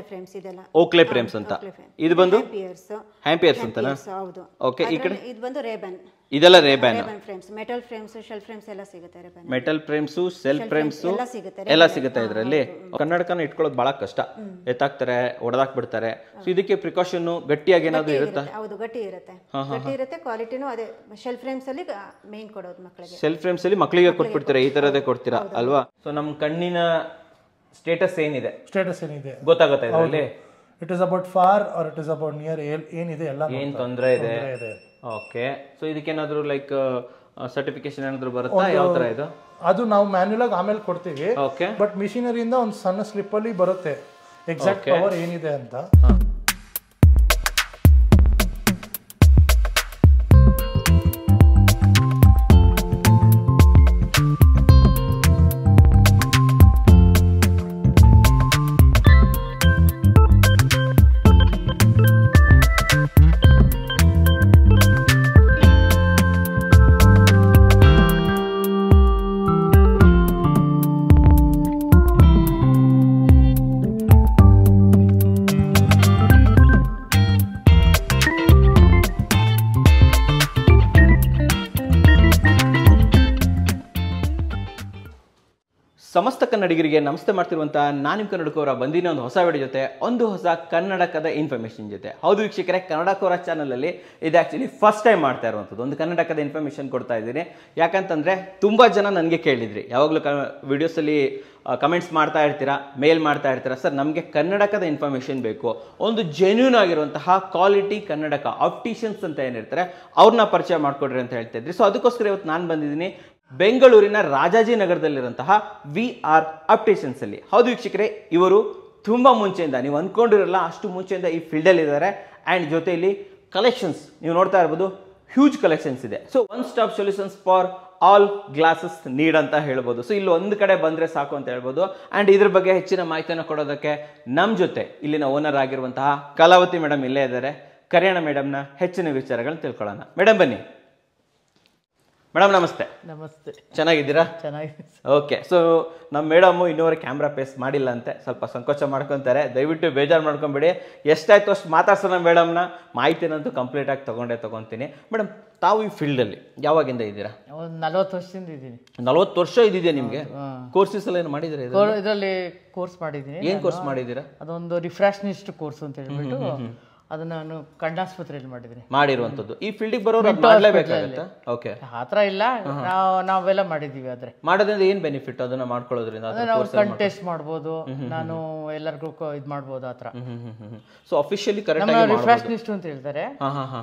ಓಕ್ಲೆ frames ಇದೆಲ್ಲ ಓಕ್ಲೆ frames ಅಂತ ಇದು ಬಂದು ಹ್ಯಾಂಪಿಯರ್ಸ್ ಹ್ಯಾಂಪಿಯರ್ಸ್ ಅಂತನಾ ಹೌದು ಓಕೆ ಈ ಕಡೆ ಇದು ಬಂದು ರೇಬನ್ ಇದೆಲ್ಲ Rayban frames metal frames shell frames ಎಲ್ಲ ಸಿಗುತ್ತೆ Rayban metal frames shell frames ಎಲ್ಲ ಸಿಗುತ್ತೆ ಎಲ್ಲ ಸಿಗುತ್ತೆ ಇದರಲ್ಲಿ ಕನ್ನಡಕನ ಇಟ್ಕೊಳ್ಳೋದು ಬಹಳ ಕಷ್ಟ ಎತ್ತಾಕ್ತಾರೆ ಒಡೆದಾಕ್ ಬಿಡ್ತಾರೆ ಸೊ ಇದಕ್ಕೆ ಪ್ರಿಕಾಷನ್ ಗಟ್ಟಿಯಾಗಿ ಏನಾದ್ರು ಇರುತ್ತೆ ಹೌದು ಗಟ್ಟಿ ಇರುತ್ತೆ ಗಟ್ಟಿ ಇರುತ್ತೆ ಕ್ವಾಲಿಟಿನೂ ಅದೇ ಶೆಲ್ ಫ್ರೇಮ್ಸ್ ಅಲ್ಲಿ ಮೇನ್ ಕೊಡೋದು ಮಕ್ಕಳಿಗೆ ಸೆಲ್ ಫ್ರೇಮ್ಸ್ ಅಲ್ಲಿ ಮಕ್ಕಳಿಗೆ ಕೊಟ್ಬಿಡ್ತೀರಾ ಈ ತರದೇ ಕೊಡ್ತೀರಾ ಅಲ್ವಾ ಸೊ ನಮ್ಮ ಕಣ್ಣಿನ ಸ್ಟೇಟಸ್ ಏನಿದೆ ಸ್ಟೇಟಸ್ ಏನಿದೆ ಗೊತ್ತಾಗುತ್ತೆ ಇದರಲ್ಲಿ it is about far or it is about near ಏನಿದೆ ಎಲ್ಲ ಏನು ತೊಂದರೆ ಇದೆ ಓಕೆ ಸೊ ಏನಾದ್ರು ಲೈಕ್ ಸರ್ಟಿಫಿಕೇಶನ್ ಏನಾದ್ರು ಬರುತ್ತಾ ಯಾವ ತರ ಇದು ಅದು ನಾವು ಮ್ಯಾನ್ಯುಲ್ ಆಗಿ ಆಮೇಲೆ ಕೊಡ್ತೀವಿ ಓಕೆ ಬಟ್ ಮಿಷಿನರಿಯಿಂದ ಒಂದು ಸಣ್ಣ ಸ್ಲಿಪ್ ಅಲ್ಲಿ ಬರುತ್ತೆ ಎಕ್ಸಾಕ್ಟ್ ಪವರ್ ಏನಿದೆ ಅಂತ ಸಮಸ್ತ ಕನ್ನಡಿಗರಿಗೆ ನಮಸ್ತೆ ಮಾಡ್ತಿರುವಂತಹ ನಾನು ನಿಮ್ಮ ಕನ್ನಡಕೋರ ಬಂದಿನ ಒಂದು ಹೊಸ ವಿಡಿಯೋ ಜೊತೆ ಒಂದು ಹೊಸ ಕನ್ನಡಕದ ಇನ್ಫಾರ್ಮೇಶನ್ ಜೊತೆ ಹೌದು ವೀಕ್ಷಕರೇ ಕನ್ನಡಕೋರ ಚಾನಲಲ್ಲಿ ಇದು ಆ್ಯಕ್ಚುಲಿ ಫಸ್ಟ್ ಟೈಮ್ ಮಾಡ್ತಾ ಇರುವಂಥದ್ದು ಒಂದು ಕನ್ನಡಕದ ಇನ್ಫಾರ್ಮೇಶನ್ ಕೊಡ್ತಾ ಇದ್ದೀನಿ ಯಾಕಂತಂದರೆ ತುಂಬ ಜನ ನನಗೆ ಕೇಳಿದ್ರಿ ಯಾವಾಗಲೂ ಕ ವಿಡಿಯೋಸಲ್ಲಿ ಕಮೆಂಟ್ಸ್ ಮಾಡ್ತಾ ಇರ್ತೀರಾ ಮೇಲ್ ಮಾಡ್ತಾ ಇರ್ತೀರಾ ಸರ್ ನಮಗೆ ಕನ್ನಡಕದ ಇನ್ಫಾರ್ಮೇಶನ್ ಬೇಕು ಒಂದು ಜೆನ್ಯೂನ್ ಆಗಿರುವಂತಹ ಕ್ವಾಲಿಟಿ ಕನ್ನಡಕ ಆಪ್ಟಿಷಿಯನ್ಸ್ ಅಂತ ಏನಿರ್ತಾರೆ ಅವ್ರನ್ನ ಪರಿಚಯ ಮಾಡಿಕೊಡ್ರಿ ಅಂತ ಹೇಳ್ತಾ ಇದ್ರಿ ಸೊ ಅದಕ್ಕೋಸ್ಕರ ಇವತ್ತು ನಾನು ಬಂದಿದ್ದೀನಿ ಬೆಂಗಳೂರಿನ ರಾಜಾಜಿನಗರದಲ್ಲಿರುವಂತಹ ವಿ ಆರ್ ಅಪ್ಟೇಷನ್ಸ್ ಅಲ್ಲಿ ಹೌದು ವೀಕ್ಷಕರೇ ಇವರು ತುಂಬ ಮುಂಚೆಯಿಂದ ನೀವು ಅಂದ್ಕೊಂಡಿರಲ್ಲ ಅಷ್ಟು ಮುಂಚೆಯಿಂದ ಈ ಅಲ್ಲಿ ಇದ್ದಾರೆ ಆ್ಯಂಡ್ ಜೊತೆಯಲ್ಲಿ ಕಲೆಕ್ಷನ್ಸ್ ನೀವು ನೋಡ್ತಾ ಇರ್ಬೋದು ಹ್ಯೂಜ್ ಕಲೆಕ್ಷನ್ಸ್ ಇದೆ so one stop solutions for all glasses need ಅಂತ ಹೇಳ್ಬೋದು ಸೊ ಇಲ್ಲಿ ಒಂದು ಕಡೆ ಬಂದರೆ ಸಾಕು ಅಂತ ಹೇಳ್ಬೋದು ಆ್ಯಂಡ್ ಇದ್ರ ಬಗ್ಗೆ ಹೆಚ್ಚಿನ ಮಾಹಿತಿಯನ್ನು ಕೊಡೋದಕ್ಕೆ ನಮ್ಮ ಜೊತೆ ಇಲ್ಲಿನ ಓನರ್ ಆಗಿರುವಂತಹ ಕಲಾವತಿ ಮೇಡಮ್ ಇಲ್ಲೇ ಇದ್ದಾರೆ ಕರ್ಯಾಣ ಮೇಡಮ್ನ ಹೆಚ್ಚಿನ ವಿಚಾರಗಳನ್ನ ತಿಳ್ಕೊಳ್ಳೋಣ ಮೇಡಮ್ ಬನ್ನಿ ಮೇಡಮ್ ನಮಸ್ತೆ ನಮಸ್ತೆ ಚೆನ್ನಾಗಿದ್ದೀರಾ ಚೆನ್ನಾಗಿದೆ ಓಕೆ ಸೊ ನಮ್ಮ ಮೇಡಮ್ ಇನ್ನೂವರೆ ಕ್ಯಾಮ್ರಾ ಪೇಸ್ ಮಾಡಿಲ್ಲ ಅಂತೆ ಸ್ವಲ್ಪ ಸಂಕೋಚ ಮಾಡ್ಕೊತಾರೆ ದಯವಿಟ್ಟು ಬೇಜಾರು ಮಾಡ್ಕೊಂಬೇಡಿ ಎಷ್ಟಾಯ್ತು ಅಷ್ಟು ಮಾತಾಡ್ಸೋಣ ಮೇಡಮ್ನ ಮಾಹಿತಿನಂತೂ ಆಗಿ ತಗೊಂಡೇ ತೊಗೊತೀನಿ ಮೇಡಮ್ ತಾವು ಈ ಫೀಲ್ಡಲ್ಲಿ ಯಾವಾಗಿಂದ ಇದ್ದೀರಾ ಒಂದು ವರ್ಷದಿಂದ ಇದ್ದೀನಿ ನಲ್ವತ್ತು ವರ್ಷ ಇದಿದೆಯಾ ನಿಮಗೆ ಕೋರ್ಸಸ್ ಎಲ್ಲ ಏನು ಮಾಡಿದ್ರೆ ಇದರಲ್ಲಿ ಕೋರ್ಸ್ ಮಾಡಿದ್ದೀನಿ ಏನು ಕೋರ್ಸ್ ಮಾಡಿದ್ದೀರಾ ಅದೊಂದು ರಿಫ್ರೆಶ್ನಿಸ್ಟ್ ಕೋರ್ಸ್ ಅಂತ ಹೇಳ್ಬಿಟ್ಟು ಅದನ್ನ ನಾನು ಕಂಡಾಸ್ಪತ್ರೆಯಲ್ಲಿ ಮಾಡಿದ್ದೀನಿ ಮಾಡಿರುವಂತದ್ದು ಈ ಗೆ ಬರೋರು ಓಕೆ ಆ ಇಲ್ಲ ನಾವು ನಾವೆಲ್ಲ ಮಾಡಿದೀವಿ ಆದ್ರೆ ಮಾಡೋದ್ರಿಂದ ಏನು ಬೆನಿಫಿಟ್ ಅದನ್ನ ಮಾಡ್ಕೊಳ್ಳೋದ್ರಿಂದ ಅದನ್ನ ನಾವು ಕಣ್ ಟೆಸ್ಟ್ ಮಾಡ್ಬೋದು ನಾನು ಎಲ್ಲರಿಗೂ ಇದು ಮಾಡಬಹುದು ಆತರ ಸೊ ಅಫಿಷಿಯಲಿ ಕರೆಕ್ಟ್ ರಿಫ್ರೆಶ್ನಿಸ್ಟ್ ಅಂತ ಹೇಳ್ತಾರೆ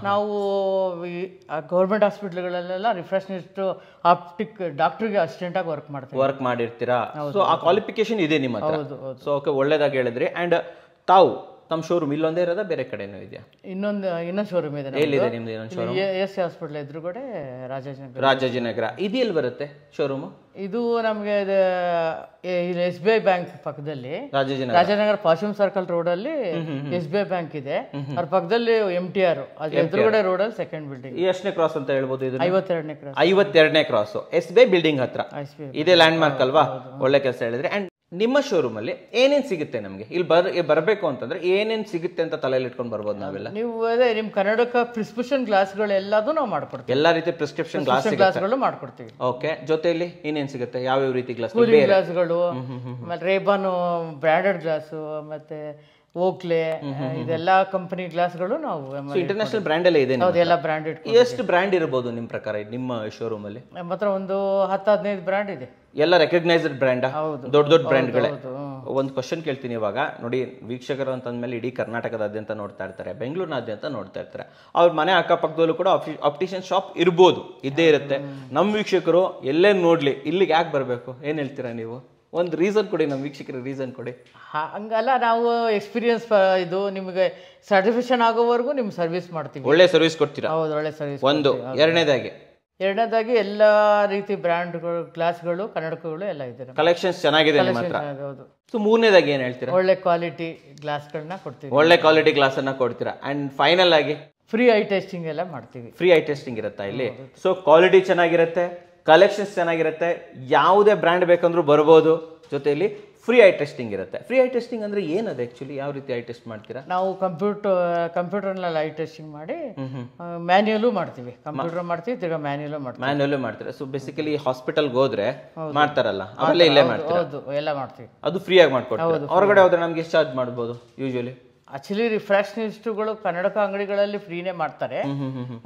ನಾವು ಹಾಸ್ಪಿಟಲ್ ಗಳಲ್ಲೆಲ್ಲ ರಿಫ್ರೆಶ್ನಿಸ್ಟ್ ಆಪ್ಟಿಕ್ ಡಾಕ್ಟರ್ ಗೆ ಅಸಿಸ್ಟೆಂಟ್ ಆಗಿ ವರ್ಕ್ ಮಾಡ್ತೀವಿ ವರ್ಕ್ ಮಾಡಿರ್ತೀರಾ ಸೊ ಆ ಕ್ವಾಲಿಫಿಕೇಶನ್ ಇದೆ ನಿಮ್ಮ ಹೌದು ಸೊ ಓಕೆ ಒಳ್ಳೇದಾಗಿ ಹೇಳಿದ್ರಿ ಅಂಡ್ ತಾವು ತಮ್ಮ ಶೋರೂಮ್ ಇಲ್ಲೊಂದೇ ಇರೋದ ಬೇರೆ ಕಡೆನೂ ಇದೆಯಾ ಇನ್ನೊಂದು ಇನ್ನೊಂದು ಶೋರೂಮ್ ಇದೆ ಎಲ್ಲಿದೆ ನಿಮ್ದು ಇನ್ನೊಂದು ಶೋರೂಮ್ ಎಸ್ ಸಿ ಎದುರುಗಡೆ ರಾಜಾಜಿನಗರ ರಾಜಾಜಿನಗರ ಇದು ಎಲ್ಲಿ ಬರುತ್ತೆ ಶೋರೂಮು ಇದು ನಮಗೆ SBI S B I bank ಪಕ್ಕದಲ್ಲಿ ರಾಜಾಜಿನಗರ ರಾಜಾಜಿನಗರ ಪಾಶಿಮ್ ಸರ್ಕಲ್ ಅಲ್ಲಿ ಎಸ್ ಬಿ ಐ ಬ್ಯಾಂಕ್ ಇದೆ ಅದ್ರ ಪಕ್ಕದಲ್ಲಿ ಎಂ ಟಿ ಆರ್ ಅದು ಎದುರುಗಡೆ ರೋಡಲ್ಲಿ ಸೆಕೆಂಡ್ ಬಿಲ್ಡಿಂಗ್ ಎಷ್ಟನೇ ಕ್ರಾಸ್ ಅಂತ ಹೇಳ್ಬೋದು ಇದು ಐವತ್ತೆರಡನೇ ಕ್ರಾಸ್ ಐವತ್ತೆರಡನೇ cross S B I building ಹತ್ರ ಇದೇ ಲ್ಯಾಂಡ್ ಮಾರ್ಕ್ ಅಲ್ವಾ ಒಳ್ಳೆ ಕೆಲಸ ಹೇಳಿದ್ರೆ ಅಂಡ್ ನಿಮ್ಮ ಶೋರೂಮಲ್ಲಿ ಏನೇನ್ ಸಿಗುತ್ತೆ ನಮಗೆ ಇಲ್ಲಿ ಬರ್ ಬರಬೇಕು ಅಂತಂದ್ರೆ ಏನೇನ್ ಸಿಗುತ್ತೆ ಅಂತ ತಲೆಯಲ್ಲಿ ಇಟ್ಕೊಂಡು ಬರ್ಬೋದು ನಾವೆಲ್ಲ ನೀವು ಅದೇ ನಿಮ್ಮ ಕನ್ನಡಕ ಪ್ರಿಸ್ಕ್ರಿಪ್ಷನ್ ಗ್ಲಾಸ್ಗಳೆಲ್ಲದೂ ನಾವು ಮಾಡ್ಕೊಡ್ತೀವಿ ಎಲ್ಲ ರೀತಿ ಪ್ರಿಸ್ಕ್ರಿಪ್ಷನ್ ಗ್ಲಾಸ್ ಗ್ಲಾಸ್ಗಳು ಮಾಡ್ಕೊಡ್ತೀವಿ ಓಕೆ ಜೊತೆಯಲ್ಲಿ ಏನೇನ್ ಸಿಗುತ್ತೆ ಯಾವ ರೀತಿ ಗ್ಲಾಸ್ ಗ್ಲಾಸ್ಗಳು ಆಮೇಲೆ ರೇಬಾನು ಬ್ರ್ಯಾಂಡೆಡ್ ಗ್ಲಾಸು ಮತ್ತೆ ಓಕ್ಲೆ ಇದೆಲ್ಲ ಕಂಪನಿ ಗ್ಲಾಸ್ಗಳು ನಾವು ಇಂಟರ್ನ್ಯಾಷನಲ್ ಬ್ರ್ಯಾಂಡ್ ಎಲ್ಲ ಇದೆ ಎಲ್ಲಾ ಬ್ರ್ಯಾಂಡೆಡ್ ಎಷ್ಟು ಬ್ರ್ಯಾಂಡ್ ಇರಬಹುದು ನಿಮ್ಮ ಪ್ರಕಾರ ನಿಮ್ಮ ಶೋರೂಮ್ ಅಲ್ಲಿ ನಮ್ಮ ಹತ್ರ ಒಂದು ಹತ್ತು ಹದಿನೈದು ಬ್ರ್ಯಾಂಡ್ ಇದೆ ಎಲ್ಲ ರೆಕಗ್ನೈಸ್ಡ್ ಬ್ರ್ಯಾಂಡ್ ದೊಡ್ಡ ದೊಡ್ಡ ಬ್ರ್ಯಾಂಡ್ಗಳೇ ಒಂದು ಕ್ವಶನ್ ಕೇಳ್ತೀನಿ ಇವಾಗ ನೋಡಿ ವೀಕ್ಷಕರು ಅಂತಂದ್ಮೇಲೆ ಇಡೀ ಕರ್ನಾಟಕದಾದ್ಯಂತ ನೋಡ್ತಾ ಇರ್ತಾರೆ ಬೆಂಗಳೂರಿನಾದ್ಯಂತ ನೋಡ್ತಾ ಇರ್ತಾರೆ ಅವ್ರ ಮನೆ ಅಕ್ಕಪಕ್ಕದಲ್ಲೂ ಕೂಡ ಆಪ್ಟಿಷಿಯನ್ ಶಾಪ್ ಇರ್ಬೋದು ಇದ್ದೇ ಇರುತ್ತೆ ನಮ್ಮ ವೀಕ್ಷಕರು ಎಲ್ಲೇ ನೋಡ್ಲಿ ಇಲ್ಲಿಗೆ ಯಾಕೆ ಬರಬೇಕು ಏನು ಹೇಳ್ತೀರಾ ನೀವು ಒಂದು ರೀಸನ್ ಕೊಡಿ ನಮ್ಮ ವೀಕ್ಷಕರಿಗೆ ರೀಸನ್ ಕೊಡಿ ಹಂಗಲ್ಲ ನಾವು ಎಕ್ಸ್ಪೀರಿಯನ್ಸ್ ಇದು ನಿಮಗೆ ಸರ್ಟಿಫಿಕೇಶನ್ ಆಗೋವರೆಗೂ ನಿಮ್ಗೆ ಸರ್ವಿಸ್ ಮಾಡ್ತೀವಿ ಒಳ್ಳೆ ಸರ್ವಿಸ್ ಕೊಡ್ತೀರಾ ಹೌದು ಒಳ್ಳೆ ಸರ್ವಿಸ್ ಒಂದು ಎರಡನೇದಾಗಿ ಎರಡನೇದಾಗಿ ಎಲ್ಲ ರೀತಿ ಬ್ರ್ಯಾಂಡ್ಗಳು ಗ್ಲಾಸ್ಗಳು ಕನ್ನಡಕಗಳು ಎಲ್ಲ ಇದೆ ಕಲೆಕ್ಷನ್ಸ್ ಚೆನ್ನಾಗಿದೆ ಸೊ ಮೂರನೇದಾಗಿ ಏನು ಹೇಳ್ತೀರಾ ಒಳ್ಳೆ ಕ್ವಾಲಿಟಿ ಗ್ಲಾಸ್ಗಳನ್ನ ಕೊಡ್ತೀವಿ ಒಳ್ಳೆ ಕ್ವಾಲಿಟಿ ಗ್ಲಾಸ್ ಅನ್ನ ಕೊಡ್ತೀರಾ ಅಂಡ್ ಫೈನಲ್ ಆಗಿ ಫ್ರೀ ಐ ಟೆಸ್ಟಿಂಗ್ ಎಲ್ಲ ಮಾಡ್ತೀವಿ ಫ್ರೀ ಐ ಟೆಸ್ಟಿಂಗ್ ಇರುತ್ತಾ ಇಲ್ಲಿ ಸೊ ಕ್ವಾಲಿಟಿ ಚೆನ್ನಾಗಿರುತ್ತೆ ಕಲೆಕ್ಷನ್ಸ್ ಚೆನ್ನಾಗಿರುತ್ತೆ ಯಾವುದೇ ಬ್ರ್ಯಾಂಡ್ ಬೇಕಂದ್ರೂ ಬರ್ಬೋದು ಜೊತೆಯಲ್ಲಿ ಫ್ರೀ ಐ ಟೆಸ್ಟಿಂಗ್ ಇರುತ್ತೆ ಫ್ರೀ ಐ ಟೆಸ್ಟಿಂಗ್ ಅಂದ್ರೆ ಏನದು ಆಕ್ಚುಲಿ ಯಾವ ರೀತಿ ಐ ಟೆಸ್ಟ್ ಮಾಡ್ತೀರಾ ನಾವು ಕಂಪ್ಯೂಟರ್ ಕಂಪ್ಯೂಟರ್ ನಲ್ಲಿ ಐ ಟೆಸ್ಟಿಂಗ್ ಮಾಡಿ ಮ್ಯಾನ್ಯಲು ಮಾಡ್ತೀವಿ ಕಂಪ್ಯೂಟರ್ ಮಾಡ್ತೀವಿ ತಿರ್ಗಾ ಮ್ಯಾನ್ಯಲು ಮಾಡ್ತೀವಿ ಮ್ಯಾನ್ಯಲು ಮಾಡ್ತೀರಾ ಸೊ ಬೇಸಿಕಲಿ ಹಾಸ್ಪಿಟಲ್ಗೆ ಹೋದ್ರೆ ಮಾಡ್ತಾರಲ್ಲ ಅವರಲ್ಲೇ ಇಲ್ಲೇ ಮಾಡ್ತೀವಿ ಹೌದು ಎಲ್ಲ ಮಾಡ್ತೀವಿ ಅದು ಫ್ರೀಯಾಗಿ ಮಾಡ್ಕೊಡ್ತೀವಿ ಹೊರಗಡೆ ಹೋದ್ರೆ ನಮ್ಗೆ ಎಷ್ಟು ಚಾರ್ಜ್ ಮಾಡ್ಬೋದು ಯೂಶಲಿ ಆಕ್ಚುಲಿ ರಿಫ್ರಾಕ್ಷನಿಸ್ಟ್ಗಳು ಕನ್ನಡಕ ಅಂಗಡಿಗಳಲ್ಲಿ ಫ್ರೀನೇ ಮಾಡ್ತಾರೆ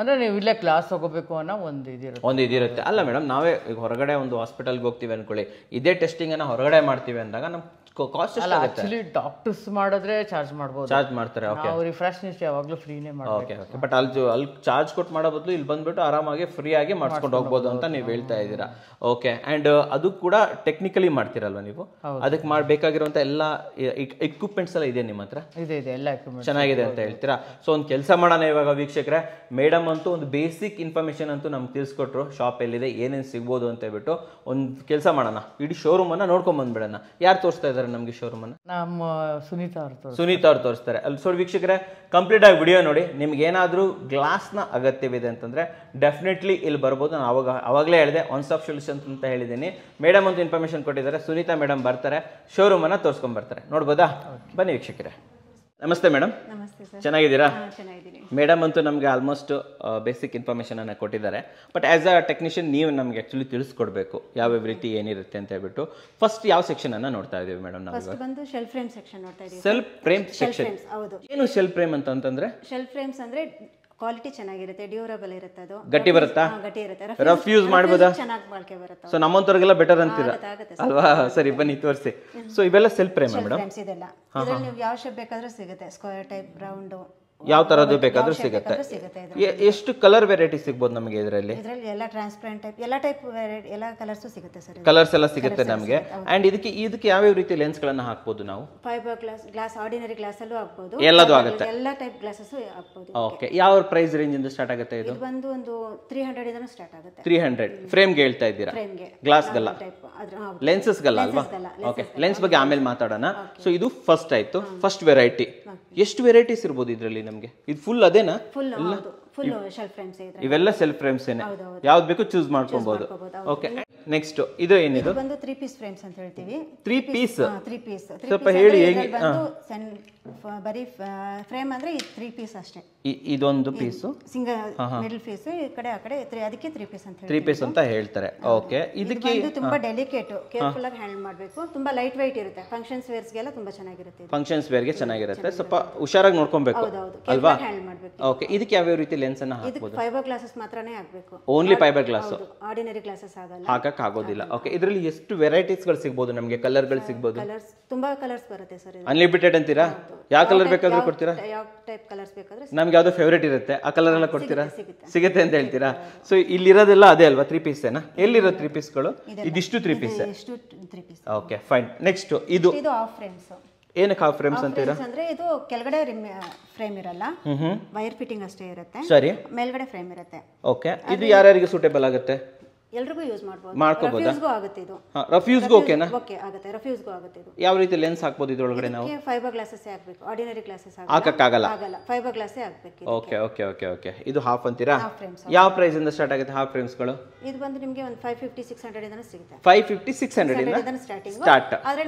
ಅಂದ್ರೆ ನೀವು ಇಲ್ಲೇ ಕ್ಲಾಸ್ ತಗೋಬೇಕು ಅನ್ನೋ ಒಂದು ಇದಿರುತ್ತೆ ಒಂದು ಇದಿರುತ್ತೆ ಅಲ್ಲ ಮೇಡಮ್ ನಾವೇ ಈಗ ಹೊರಗಡೆ ಒಂದು ಹಾಸ್ಪಿಟಲ್ಗೆ ಹೋಗ್ತೀವಿ ಅನ್ಕೊಳ್ಳಿ ಇದೇ ಟೆಸ್ಟಿಂಗ್ ಅನ್ನ ಹೊರಗಡೆ ಮಾಡ್ತೀವಿ ಅಂದಾಗ ನಮ್ ಕಾಸ್ಟ್ ಅಲ್ಲ ಆಕ್ಚುಲಿ ಡಾಕ್ಟರ್ಸ್ ಮಾಡಿದ್ರೆ ಚಾರ್ಜ್ ಮಾಡಬಹುದು ಚಾರ್ಜ್ ಮಾಡ್ತಾರೆ ಓಕೆ ನಾವು ರಿಫ್ರೆಶ್ನೆಸ್ ಯಾವಾಗಲೂ ಫ್ರೀನೇ ಮಾಡ್ತಾರೆ ಓಕೆ ಬಟ್ ಅಲ್ಲಿ ಅಲ್ಲಿ ಚಾರ್ಜ್ ಕೊಟ್ಟು ಮಾಡೋ ಬದಲು ಇಲ್ಲಿ ಬಂದ್ಬಿಟ್ಟು ಆರಾಮಾಗಿ ಫ್ರೀ ಆಗಿ ಮಾಡಿಸ್ಕೊಂಡು ಹೋಗ್ಬೋದು ಅಂತ ನೀವು ಹೇಳ್ತಾ ಇದ್ದೀರಾ ಓಕೆ ಅಂಡ್ uh, ಅದು ಕೂಡ ಟೆಕ್ನಿಕಲಿ ಮಾಡ್ತೀರಲ್ವಾ ನೀವು ಅದಕ್ಕೆ ಮಾಡಬೇಕಾಗಿರುವಂತ ಎಲ್ಲ ಎಕ್ವಿಪ್ಮೆಂಟ್ಸ್ e- ಎಲ್ಲ ಇದೆ ನಿಮ್ಮ ಹತ್ರ ಇದೆ ಇದೆ ಎಲ್ಲ ಚೆನ್ನಾಗಿದೆ ಅಂತ ಹೇಳ್ತೀರಾ ಸೊ ಒಂದು ಕೆಲಸ ಮಾಡೋಣ ಇವಾಗ ವೀಕ್ಷಕರೇ ಮೇಡಮ್ ಅಂತೂ ಒಂದು ಬೇಸಿಕ್ ಇನ್ಫಾರ್ಮೇಷನ್ ಅಂತೂ ನಮ್ಗೆ ತಿಳಿಸ್ಕೊಟ್ರು ಶಾಪ್ ಎಲ್ಲಿದೆ ಏನೇನು ಸಿಗ್ಬೋದು ಅಂತ ಹೇಳ್ಬಿಟ್ಟು ಒಂದು ಕೆಲಸ ಮಾಡೋಣ ಇಡೀ ಶೋರೂಮನ್ನ ನೋಡ್ಕೊಂಡ್ ಬಂದ್ಬಿಡೋಣ ಯಾರು ತೋರಿಸ್ತಾ ಇದ್ದಾರೆ ನಮಗೆ ಅನ್ನ ನಮ್ಮ ಸುನೀತಾ ಅವರು ಸುನೀತಾ ಅವ್ರು ತೋರಿಸ್ತಾರೆ ಅಲ್ಲಿ ಸೊ ವೀಕ್ಷಕರೇ ಕಂಪ್ಲೀಟ್ ಆಗಿ ವಿಡಿಯೋ ನೋಡಿ ನಿಮ್ಗೆ ಏನಾದರೂ ಗ್ಲಾಸ್ನ ಅಗತ್ಯವಿದೆ ಅಂತಂದರೆ ಡೆಫಿನೆಟ್ಲಿ ಇಲ್ಲಿ ಬರ್ಬೋದು ನಾನು ಅವಾಗ ಅವಾಗಲೇ ಹೇಳಿದೆ ಒನ್ ಸ್ಟಾಪ್ ಸೊಲ್ಯೂಷನ್ ಅಂತ ಹೇಳಿದ್ದೀನಿ ಮೇಡಮ್ ಒಂದು ಇನ್ಫಾರ್ಮೇಷನ್ ಕೊಟ್ಟಿದ್ದಾರೆ ಸುನೀತಾ ಮೇಡಮ್ ಬರ್ತಾರೆ ಶೋರೂಮನ್ನು ತೋರಿಸ್ಕೊಂಡು ಬರ್ತಾರೆ ನೋಡ್ಬೋದಾ ಬನ್ನಿ ವೀಕ್ಷಕರೇ ನಮಸ್ತೆ ಮೇಡಮ್ ಚೆನ್ನಾಗಿದ್ದೀರಾ ಮೇಡಮ್ ಅಂತೂ ನಮಗೆ ಆಲ್ಮೋಸ್ಟ್ ಬೇಸಿಕ್ ಇನ್ಫಾರ್ಮೇಷನ್ ಅನ್ನ ಕೊಟ್ಟಿದ್ದಾರೆ ಬಟ್ ಆಸ್ ಅ ಟೆಕ್ನಿಷಿಯನ್ ನೀವು ನಮಗೆ ಆಕ್ಚುಲಿ ತಿಳಿಸ್ಕೊಡ್ಬೇಕು ಯಾವ ರೀತಿ ಏನಿರುತ್ತೆ ಅಂತ ಹೇಳ್ಬಿಟ್ಟು ಫಸ್ಟ್ ಯಾವ ಸೆಕ್ಷನ್ ಅನ್ನ ನೋಡ್ತಾ ಇದೀವಿ ಮೇಡಮ್ ನಾವು ಸೆಕ್ಷನ್ ಸೆಲ್ಫ್ ಫ್ರೇಮ್ ಸೆಕ್ಷನ್ ಹೌದು ಏನು ಶೆಲ್ ಫ್ರೇಮ್ ಅಂತಂದ್ರೆ ಶೆಲ್ ಫ್ರೇಮ್ಸ್ ಅಂದ್ರೆ ಕ್ವಾಲಿಟಿ ಚೆನ್ನಾಗಿರುತ್ತೆ ಡ್ಯೂರಬಲ್ ಇರುತ್ತೆ ಅದು ಗಟ್ಟಿ ಬರುತ್ತಾ ಗಟ್ಟಿ ಇರುತ್ತೆ ರಫ್ ಯೂಸ್ ಮಾಡಬಹುದಾ ಚೆನ್ನಾಗಿ ಬಾಳಿಕೆ ಬರುತ್ತೆ ಸೊ ನಮ್ಮಂತವ್ರಿಗೆಲ್ಲ ಬೆಟರ್ ಅಂತೀರಾ ಅಲ್ವಾ ಸರಿ ಬನ್ನಿ ತೋರಿಸಿ ಸೊ ಇವೆಲ್ಲ ಸೆಲ್ಫ್ ಫ್ರೇಮ್ ಮೇಡಮ್ ಇದೆಲ್ಲ ಇದರಲ್ಲಿ ನೀವು ಯಾವ ಶೇಪ್ ಬೇಕಾದ್ರೂ ಸಿಗುತ್ತೆ ಸ್ಕ್ವೇರ್ ಟೈಪ್ ರೌಂಡು ಯಾವ ತರದ್ದು ಬೇಕಾದರೂ ಸಿಗುತ್ತೆ ಎಷ್ಟು ಕಲರ್ ವೆರೈಟಿ ಸಿಗ್ಬೋದು ನಮಗೆ ಇದರಲ್ಲಿ ಇದರಲ್ಲಿ ಎಲ್ಲ ಟ್ರಾನ್ಸ್ಪರೆಂಟ್ ಟೈಪ್ ಎಲ್ಲ ಟೈಪ್ ವೆರೈಟಿ ಎಲ್ಲ ಕಲರ್ಸ್ ಸಿಗುತ್ತೆ ಸರ್ ಕಲರ್ಸ್ ಎಲ್ಲ ಸಿಗುತ್ತೆ ನಮಗೆ ಅಂಡ್ ಇದಕ್ಕೆ ಇದಕ್ಕೆ ಯಾವ ಯಾವ ರೀತಿ ಲೆನ್ಸ್ ಗಳನ್ನ ಹಾಕ್ಬೋದು ನಾವು fibre glass glass ordinary glass ಅಲ್ಲೂ ಹಾಕ್ಬೋದು ಎಲ್ಲದೂ ಆಗುತ್ತೆ ಎಲ್ಲ ಟೈಪ್ ಗ್ಲಾಸಸ್ ಹಾಕಬಹುದು ಓಕೆ ಯಾವ ಪ್ರೈಸ್ ರೇಂಜ್ ಇಂದ ಸ್ಟಾರ್ಟ್ ಆಗುತ್ತೆ ಇದು ಬಂದು ಒಂದು 300 ಇಂದನೂ ಸ್ಟಾರ್ಟ್ ಆಗುತ್ತೆ 300 ಫ್ರೇಮ್ ಗೆ ಹೇಳ್ತಾ ಇದ್ದೀರಾ ಫ್ರೇಮ್ ಗೆ ಗ್ಲಾಸ್ ಗಲ್ಲ ಲೆನ್ಸಸ್ ಗಲ್ಲ ಅಲ್ವಾ ಓಕೆ ಲೆನ್ಸ್ ಬಗ್ಗೆ ಆಮೇಲೆ ಮಾತಾಡೋಣ ಸೊ ಇದು ಫಸ್ಟ್ ಆಯ್ತು ಫಸ್ಟ್ ವೆರೈಟಿ ಎಷ್ಟು ವೆರೈಟೀಸ್ ಇರ್ಬೋದು ಇದರಲ್ಲಿ ನಮಗೆ ಇದು ಫುಲ್ ಅದೇನಾ ಫುಲ್ ಫುಲ್ ಶೆಲ್ಫ್ ಫ್ರೇಮ್ಸ್ ಇವೆಲ್ಲ ಸೆಲ್ಫ್ ಫ್ರೇಮ್ಸ್ ಏನೇ ಯಾವ್ದು ಬೇಕು ಚೂಸ್ ಮಾಡ್ಕೊಬಹುದು ಓಕೆ ನೆಕ್ಸ್ಟ್ ಇದು ಏನಿದು ಬಂದು 3 ಪೀಸ್ ಫ್ರೇಮ್ಸ್ ಅಂತ ಹೇಳ್ತೀವಿ 3 ಪೀಸ್ 3 ಪೀಸ್ ಸ್ವಲ್ಪ ಹೇಳಿ ಹೇಗೆ ಬರೀ ಫ್ರೇಮ್ ಅಂದ್ರೆ ಈ ತ್ರೀ ಪೀಸ್ ಅಷ್ಟೇ ಇದೊಂದು ಪೀಸ್ ಸಿಂಗಲ್ ಮಿಡಲ್ ಪೀಸ್ ಈ ಕಡೆ ಆ ಕಡೆ ಅದಕ್ಕೆ ತ್ರೀ ಪೀಸ್ ಅಂತ ತ್ರೀ ಪೀಸ್ ಅಂತ ಹೇಳ್ತಾರೆ ಓಕೆ ಇದಕ್ಕೆ ತುಂಬಾ ಡೆಲಿಕೇಟ್ ಕೇರ್ಫುಲ್ ಆಗಿ ಹ್ಯಾಂಡಲ್ ಮಾಡಬೇಕು ತುಂಬಾ ಲೈಟ್ ವೈಟ್ ಇರುತ್ತೆ ಫಂಕ್ಷನ್ಸ್ ಗೆಲ್ಲ ತುಂಬಾ ಚೆನ್ನಾಗಿರುತ್ತೆ ಫಂಕ್ಷನ್ಸ್ ವೇರ್ಗೆ ಚೆನ್ನಾಗಿರುತ್ತೆ ಸ್ವಲ್ಪ ಹುಷಾರಾಗಿ ನೋಡ್ಕೊಬೇಕು ಅಲ್ವಾ ಹ್ಯಾಂಡಲ್ ಮಾಡಬೇಕು ಓಕೆ ಇದಕ್ಕೆ ಯಾವ ರೀತಿ ಲೆನ್ಸ್ ಅನ್ನ ಹಾಕಬಹುದು ಫೈಬರ್ ಗ್ಲಾಸಸ್ ಮಾತ್ರನೇ ಆಗಬೇಕು only fibre glass ordinary glasses ಆಗಲ್ಲ ಹಾಕಕ್ ಆಗೋದಿಲ್ಲ ಓಕೆ ಇದರಲ್ಲಿ ಎಷ್ಟು ವೆರೈಟೀಸ್ ಗಳು ಸಿಗಬಹುದು ನಮಗೆ ಕಲರ್ ಗಳು ಸಿಗಬಹುದು ಕಲರ್ಸ್ ತುಂಬಾ ಕಲರ್ಸ್ ಬರುತ್ತೆ ಸರ್ ಅನ್ಲಿಮಿಟೆಡ್ ಅಂತೀರಾ ಯಾವ ಕಲರ್ ಬೇಕಾದ್ರೂ ಕೊಡ್ತೀರಾ ಯಾವ ಟೈಪ್ ಕಲರ್ಸ್ ಬೇಕಾದ್ರೆ ನಮ್ಗೆ ಯಾವುದೋ ಫೇವ್ರೇಟ್ ಇರುತ್ತೆ ಆ ಕಲರ್ ಎಲ್ಲ ಕೊಡ್ತೀರಾ ಸಿಗುತ್ತೆ ಅಂತ ಹೇಳ್ತೀರಾ ಸೊ ಇಲ್ಲಿರೋದೆಲ್ಲ ಅದೇ ಅಲ್ವಾ ತ್ರೀ ಪೀಸ್ ಏನಾ ಎಲ್ಲಿರೋ ತ್ರೀ ಪೀಸ್ ಗಳು ಇದಿಷ್ಟು three piece okay fine next ಇದು ಇದು ಫ್ರೇಮ್ಸ್ ಏನಕ್ಕೆ ಹಾಫ್ ಫ್ರೇಮ್ಸ್ ಅಂತೀರಾ ಅಂದ್ರೆ ಇದು ಕೆಳಗಡೆ ಫ್ರೇಮ್ ಇರಲ್ಲ ವೈರ್ ಫಿಟ್ಟಿಂಗ್ ಅಷ್ಟೇ ಇರುತ್ತೆ ಸರಿ ಮೇಲ್ಗಡೆ ಫ್ರೇಮ್ ಇರುತ್ತೆ ಓಕೆ ಇದು ಯಾರ್ಯಾರಿಗೆ ಸೂಟೇಬಲ್ ಆಗುತ್ತೆ ಎಲ್ರಿಗೂ ಯೂಸ್ ಮಾಡ್ಬೋದು ಮಾಡ್ಕೋಬಹುದು ಆಗುತ್ತೆ ಇದು ರಫ್ಯೂಸ್ಗೂ ಓಕೆನಾ ಓಕೆ ಆಗುತ್ತೆ ರಫ್ಯೂಸ್ಗೂ ಆಗುತ್ತೆ ಇದು ಯಾವ ರೀತಿ ಲೆನ್ಸ್ ಹಾಕ್ಬೋದು ಇದರೊಳಗಡೆ ನಾವು ಫೈಬರ್ ಗ್ಲಾಸಸ್ ಹಾಕ್ಬೇಕು ಆರ್ಡಿನರಿ ಗ್ಲಾಸಸ್ ಹಾಕಕ್ಕಾಗಲ್ಲ ಆಗಲ್ಲ ಫೈಬರ್ ಗ್ಲಾಸೇ ಹಾಕ್ಬೇಕು ಓಕೆ ಓಕೆ ಓಕೆ ಓಕೆ ಇದು ಹಾಫ್ ಅಂತೀರಾ ಯಾವ ಪ್ರೈಸ್ ಇಂದ ಸ್ಟಾರ್ಟ್ ಆಗುತ್ತೆ ಹಾಫ್ ಫ್ರೇಮ್ಸ್ ಗಳು ಇದು ಬಂದು ನಿಮಗೆ ಒಂದು 550 600 ಇಂದ ಸಿಗುತ್ತೆ 550 600 ಇಂದ ಸ್ಟಾರ್ಟಿಂಗ್ ಸ್ಟಾರ್ಟ್ ಆದ್ರೆ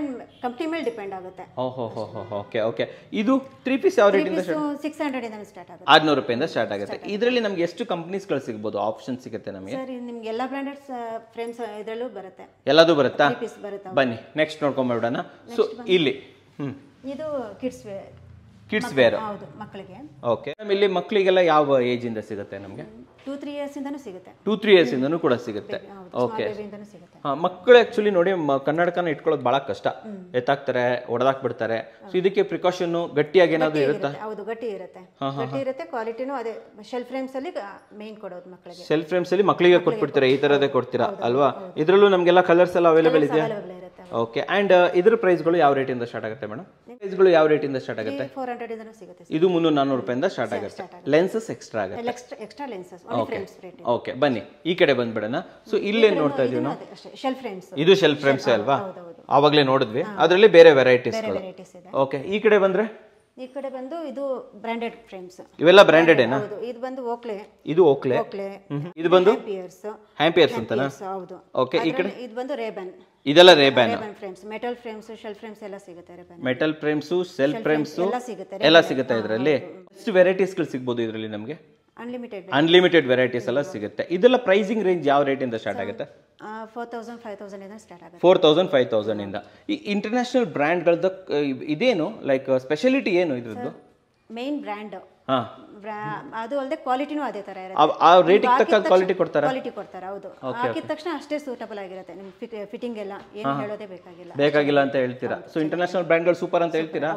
ಕಂಪನಿ ಮೇಲೆ ಡಿಪೆಂಡ್ ಆಗುತ್ತೆ ಓಹೋ ಹೋ ಹೋ ಓಕೆ ಓಕೆ ಇದು 3 ಪೀಸ್ ಯಾವ ರೇಟ್ ಇಂದ ಸ್ಟಾರ್ಟ್ 600 ಇಂದ ಸ್ಟಾರ್ಟ್ ಆಗುತ್ತೆ 600 ರೂಪಾಯಿಂದ ಸ್ಟಾರ್ಟ್ ಆಗುತ್ತೆ ಇದರಲ್ಲಿ ನಮಗೆ ಎಷ್ಟು ಕಂಪನೀಸ್ ಗಳು ಸಿಗಬಹುದು ಆಪ್ಷನ್ ಸಿಗುತ್ತೆ ನಮಗೆ ಸರ್ ನಿಮಗೆ ಎಲ್ಲಾ ಬ್ರಾಂಡೆಡ್ ಡಿಫ್ರೆಂಟ್ ಫ್ರೇಮ್ಸ್ ಇದರಲ್ಲೂ ಬರುತ್ತೆ ಎಲ್ಲದು ಬರುತ್ತಾ ಪೀಸ್ ಬರುತ್ತೆ ಬನ್ನಿ ನೆಕ್ಸ್ಟ್ ನೋಡ್ಕೊಂಬಿಡೋಣ ಸೊ ಇಲ್ಲಿ ಇದು ಕಿಡ್ಸ್ ವೇರ್ ಕಿಡ್ಸ್ ವೇರ್ ಹೌದು ಮಕ್ಕಳಿಗೆ ಓಕೆ ಇಲ್ಲಿ ಮಕ್ಕಳಿಗೆಲ್ಲ ಯಾವ ಏಜಿಂದ ಸಿಗುತ್ತೆ ನಮಗೆ ಟೂ ತ್ರೀ ಇಯರ್ಸ್ ಸಿಗುತ್ತೆ ತ್ರೀ ಕೂಡ ಸಿಗುತ್ತೆ ಓಕೆ ಮಕ್ಕಳು ಆಕ್ಚುಲಿ ನೋಡಿ ಕನ್ನಡಕನ ಇಟ್ಕೊಳ್ಳೋದು ಬಹಳ ಕಷ್ಟ ಎತ್ತಾಕ್ತಾರೆ ಒಡೆದಾಕ್ ಬಿಡ್ತಾರೆ ಸೊ ಇದಕ್ಕೆ ಪ್ರಿಕಾಷನ್ ಗಟ್ಟಿಯಾಗಿ ಏನಾದ್ರು ಇರುತ್ತಾ ಹೌದು ಗಟ್ಟಿ ಇರುತ್ತೆ ಗಟ್ಟಿ ಇರುತ್ತೆ ಕ್ವಾಲಿಟಿನೂ ಅದೇ ಶೆಲ್ಫ್ ಫ್ರೇಮ್ಸ್ ಅಲ್ಲಿ ಮೇನ್ ಕೊಡೋದು ಮಕ್ಕಳಿಗೆ ಶೆಲ್ಫ್ ಫ್ರೇಮ್ಸ್ ಅಲ್ಲಿ ಮಕ್ಕಳಿಗೆ ಕೊಟ್ಬಿಡ್ತಾರೆ ಈ ತರದೇ ಕೊಡ್ತೀರಾ ಅಲ್ವಾ ಇದ್ರಲ್ಲೂ ನಮ್ಗೆಲ್ಲ ಕಲರ್ಸ್ ಎಲ್ಲ ಅವೈಲೇಬಲ್ ಇದೆಯಾ ಓಕೆ ಅಂಡ್ uh, ಇದ್ರ ಪ್ರೈಸ್ಗಳು ಯಾವ ರೇಟಿಂದ ಸ್ಟಾರ್ಟ್ ಆಗುತ್ತೆ ಮೇಡಮ್ ಪ್ರೈಸ್ಗಳು ಯಾವ ರೇಟಿಂದ ಸ್ಟಾರ್ಟ್ ಆಗುತ್ತೆ ಫೋರ್ ಹಂಡ್ರೆಡ್ ಸಿಗುತ್ತೆ ಇದು ಮುನ್ನೂರು ನಾನ್ನೂರು ರೂಪಾಯಿಂದ ಸ್ಟಾರ್ಟ್ ಆಗುತ್ತೆ ಲೆನ್ಸಸ್ ಎಕ್ಸ್ಟ್ರಾ ಆಗುತ್ತೆ ಎಕ್ಸ್ಟ್ರಾ ಓಕೆ ಓಕೆ ಬನ್ನಿ ಈ ಕಡೆ ಬಂದ್ಬಿಡೋಣ ಸೊ ಇಲ್ಲೇನು ನೋಡ್ತಾ ಇದೀವಿ ನಾವು ಇದು ಶೆಲ್ಫ್ ಫ್ರೇಮ್ಸ್ ಅಲ್ವಾ ಆವಾಗಲೇ ನೋಡಿದ್ವಿ ಅದರಲ್ಲಿ ಬೇರೆ ವೆರೈಟೀಸ್ಗಳು ಓಕೆ ಈ ಕಡೆ ಬಂದ್ರೆ ಈ ಕಡೆ ಬಂದು ಇದು ಬ್ರಾಂಡೆಡ್ ಫ್ರೇಮ್ಸ್ ಇವೆಲ್ಲ ಬ್ರಾಂಡೆಡ್ ಏನಾ ಇದು ಬಂದು ಓಕ್ಲೆ ಇದು ಓಕ್ಲೆ ಓಕ್ಲೆ ಇದು ಬಂದು ಹ್ಯಾಂಪಿಯರ್ಸ್ ಹ್ಯಾಂಪಿಯರ್ಸ್ ಅಂತನಾ ಹೌದು ಓಕೆ ಈ ಕಡೆ ಇದು ಬಂದು ರೇಬನ್ ಇದೆಲ್ಲ Rayban frames metal frames shell frames ಎಲ್ಲ ಸಿಗುತ್ತೆ Rayban metal frames shell frames ಎಲ್ಲ ಸಿಗುತ್ತೆ ಎಲ್ಲ ಸಿಗುತ್ತೆ ಇದರಲ್ಲಿ ಎಷ್ಟು ವೆರೈಟೀಸ್ ಗಳು ಸಿಗಬಹುದು ಇದರಲ್ಲಿ ನಮಗೆ ಅನ್ಲಿಮಿಟೆಡ್ ಅನ್ಲಿಮಿಟೆಡ್ ವೆರೈಟೀಸ್ ಎಲ್ಲ ಸಿಗುತ್ತೆ ಇದೆಲ್ಲ ಪ್ರೈಸಿಂಗ್ ರೇಂಜ್ ಯಾವ ರೇಟಿಂದ ಸ್ಟಾರ್ಟ್ ಆಗುತ್ತೆ ಫೋರ್ ತೌಸಂಡ್ ಫೈವ್ ತೌಸಂಡ್ ಇಂದ ಸ್ಟಾರ್ಟ್ ಆಗುತ್ತೆ ಫೋರ್ ತೌಸಂಡ್ ಫೈವ್ ತೌಸಂಡಿಂದ ಈ ಇಂಟರ್ನ್ಯಾಷನಲ್ ಬ್ರ್ಯಾಂಡ್ಗಳದ್ದು ಇದೇನು ಲೈಕ್ ಸ್ಪೆಷಾಲಿಟಿ ಏನು ಇದ್ರದ್ದು ಮೇನ್ ಬ್ರ್ಯಾಂಡ್ ಅದು ಅಲ್ಲದೆ ಕ್ವಾಲಿಟಿನೂ ಅದೇ ತರ ಇರುತ್ತೆ ಕ್ವಾಲಿಟಿ ಕೊಡ್ತಾರೆ ಕ್ವಾಲಿಟಿ ಕೊಡ್ತಾರ ಹೌದು ಹಾಕಿದ ತಕ್ಷಣ ಅಷ್ಟೇ ಸೂಟಬಲ್ ಆಗಿರುತ್ತೆ ನಿಮ್ ಫಿಟ್ಟಿಂಗ್ ಎಲ್ಲ ಏನು ಹೇಳೋದೇ ಬೇಕಾಗಿಲ್ಲ ಬೇಕಾಗಿಲ್ಲ ಅಂತ ಹೇಳ್ತೀರಾ ಸೊ ಇಂಟರ್ನ್ಯಾಷನಲ್ ಬ್ರ್ಯಾಂಡ್ಗಳು ಸೂಪರ್ ಅಂತ ಹೇಳ್ತೀರಾ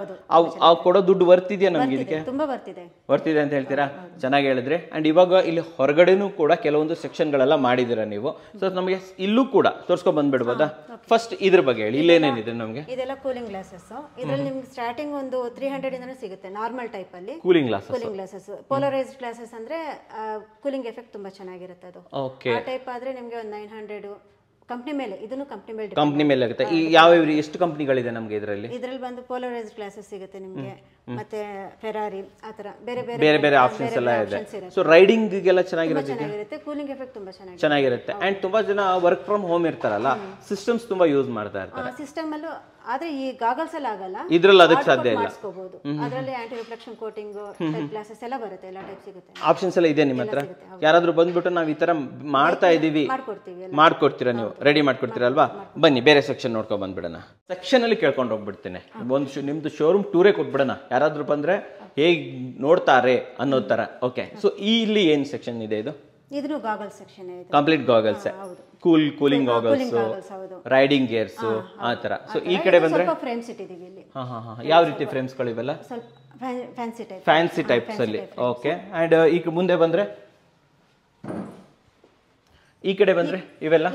ಅವು ಕೊಡೋ ದುಡ್ಡು ಬರ್ತಿದೆಯಾ ನಮ್ಗೆ ಇದಕ್ಕೆ ತುಂಬಾ ಬರ್ತಿದೆ ವರ್ತಿದೆ ಅಂತ ಹೇಳ್ತೀರಾ ಚೆನ್ನಾಗಿ ಹೇಳಿದ್ರೆ ಅಂಡ್ ಇವಾಗ ಇಲ್ಲಿ ಹೊರಗಡೆನೂ ಕೂಡ ಕೆಲವೊಂದು ಸೆಕ್ಷನ್ಗಳೆಲ್ಲ ಮಾಡಿದಿರ ನೀವು ಸೊ ನಮಗೆ ಇಲ್ಲೂ ಕೂಡ ತೋರಿಸ್ಕೊಂಡ್ ಬಂದ್ಬಿಡ್ಬೋದಾ ಫಸ್ಟ್ ಇದ್ರ ಬಗ್ಗೆ ಹೇಳಿ ಇಲ್ಲೇನೇನಿದೆ ನಮಗೆ ಇದೆಲ್ಲ ಕೂಲಿಂಗ್ ಗ್ಲಾಸಸ್ ಇದರಲ್ಲಿ ನಿಮ್ಗೆ ಸ್ಟಾರ್ಟಿಂಗ್ ಒಂದು ತ್ರೀ ಹಂಡ್ರೆಡ್ ಇಂದನೂ ಸಿಗುತ್ತೆ ನಾರ್ಮಲ್ ಟೈಪ್ ಅಲ್ಲಿ cooling glasses cooling glasses polarised glasses ಅಂದ್ರೆ ಕೂಲಿಂಗ್ ಎಫೆಕ್ಟ್ ತುಂಬಾ ಚೆನ್ನಾಗಿರುತ್ತೆ ಅದು ಓಕೆ ಆ ಟೈಪ್ ಆದ್ರೆ ನಿಮಗೆ ಒಂದು ನೈನ್ ಹಂಡ್ರೆಡ್ ಕಂಪ್ನಿ ಮೇಲೆ ಇದನ್ನು ಕಂಪನಿ ಮೇಲೆ ಕಂಪ್ನಿ ಮೇಲೆ ಆಗುತ್ತೆ ಈ ಯಾವ ಎಷ್ಟು ಕಂಪ್ನಿಗಳಿದೆ ನಮಗೆ ಇದರಲ್ಲಿ ಇದರಲ್ಲಿ ಬಂದು ಪೋಲರೈಸ್ಡ್ ಗ್ಲಾಸಸ್ ಸಿಗುತ್ತೆ ನಿಮಗೆ ಮತ್ತೆ ಫೆರಾರಿ ಆತರ ಬೇರೆ ಬೇರೆ ಬೇರೆ ಬೇರೆ ಆಪ್ಷನ್ಸ್ ಎಲ್ಲ ಇದೆ ಸೊ ರೈಡಿಂಗ್ ಗೆಲ್ಲ ಚೆನ್ನಾಗಿರುತ್ತೆ ಚೆನ್ನಾಗಿರುತ್ತೆ ಕೂಲಿಂಗ್ ಎಫೆಕ್ಟ್ ತುಂಬಾ ಚೆನ್ನಾಗಿ ಚೆನ್ನಾಗಿರುತ್ತೆ ಅಂಡ್ ತುಂಬಾ ಜನ ವರ್ಕ್ ಫ್ರಮ್ ಹೋಮ್ ಇರ್ತಾರಲ್ಲ ಸಿಸ್ಟಮ್ಸ್ ತುಂಬಾ ಯೂಸ್ ಮಾಡ್ತಾ ಇರ್ತಾರೆ ಸಿಸ್ಟಮ್ ಅಲ್ಲೂ ಆದ್ರೆ ಈ ಗಾಗಲ್ಸ್ ಎಲ್ಲ ಆಗಲ್ಲ ಇದ್ರಲ್ಲಿ ಅದಕ್ಕೆ ಸಾಧ್ಯ ಇಲ್ಲ ಅದರಲ್ಲಿ ಆಂಟಿ ರಿಫ್ಲೆಕ್ಷನ್ ಕೋಟಿಂಗ್ ಗ್ಲಾಸಸ್ ಎಲ್ಲ ಬರುತ್ತೆ ಎಲ್ಲ ಟೈಪ್ ಸಿಗುತ್ತೆ ಆಪ್ಷನ್ಸ್ ಎಲ್ಲ ಇದೆ ನಿಮ್ಮ ಹತ್ರ ಯಾರಾದ್ರೂ ಬಂದ್ಬಿಟ್ಟು ನಾವು ಈ ತರ ಮಾಡ್ತಾ ಇದೀವಿ ಮಾಡ್ಕೊಡ್ತೀರಾ ನೀವು ರೆಡಿ ಮಾಡ್ಕೊಡ್ತೀರಾ ಅಲ್ವಾ ಬನ್ನಿ ಬೇರೆ ಸೆಕ್ಷನ್ ನೋಡ್ಕೊಂಡು ಬಂದ್ಬಿಡೋಣ ಸೆಕ್ಷನ್ ಅಲ್ಲಿ ಕೇಳ್ಕೊಂಡು ಹೋಗ್ಬಿಡ್ತೇನೆ ಒಂದು ನಿಮ್ದು ಶೋರೂಮ್ ಟೂರೇ ಕೊಟ್ಬಿಡೋಣ ಯಾರಾದ್ರೂ ಬಂದ್ರೆ ಹೇಗ್ ನೋಡ್ತಾರೆ ಅನ್ನೋ ತರ ಓಕೆ ಸೊ ಇಲ್ಲಿ ಏನ್ ಸೆಕ್ಷನ್ ಇದೆ ಇದು ಇದ್ರು goggle section complete goggles cool cooling goggles riding gears ಆ ತರ ಸೊ ಈ ಕಡೆ ಬಂದ್ರೆ ಫ್ರೇಮ್ಸ್ ಇಟ್ಟಿದೀವಿ ಇಲ್ಲಿ ಹಾ ಹಾ ಹಾ ಯಾವ ರೀತಿ ಫ್ರೇಮ್ಸ್ ಗಳು ಇವೆಲ್ಲ ಫ್ಯಾನ್ಸಿ ಟೈಪ್ ಫ್ಯಾನ್ಸಿ ಟೈಪ್ಸ್ ಅಲ್ಲಿ ಓಕೆ ಅಂಡ್ uh, ಈಗ ಮುಂದೆ ಬಂದ್ರೆ ಈ ಕಡೆ ಬಂದ್ರೆ ಇವೆಲ್ಲ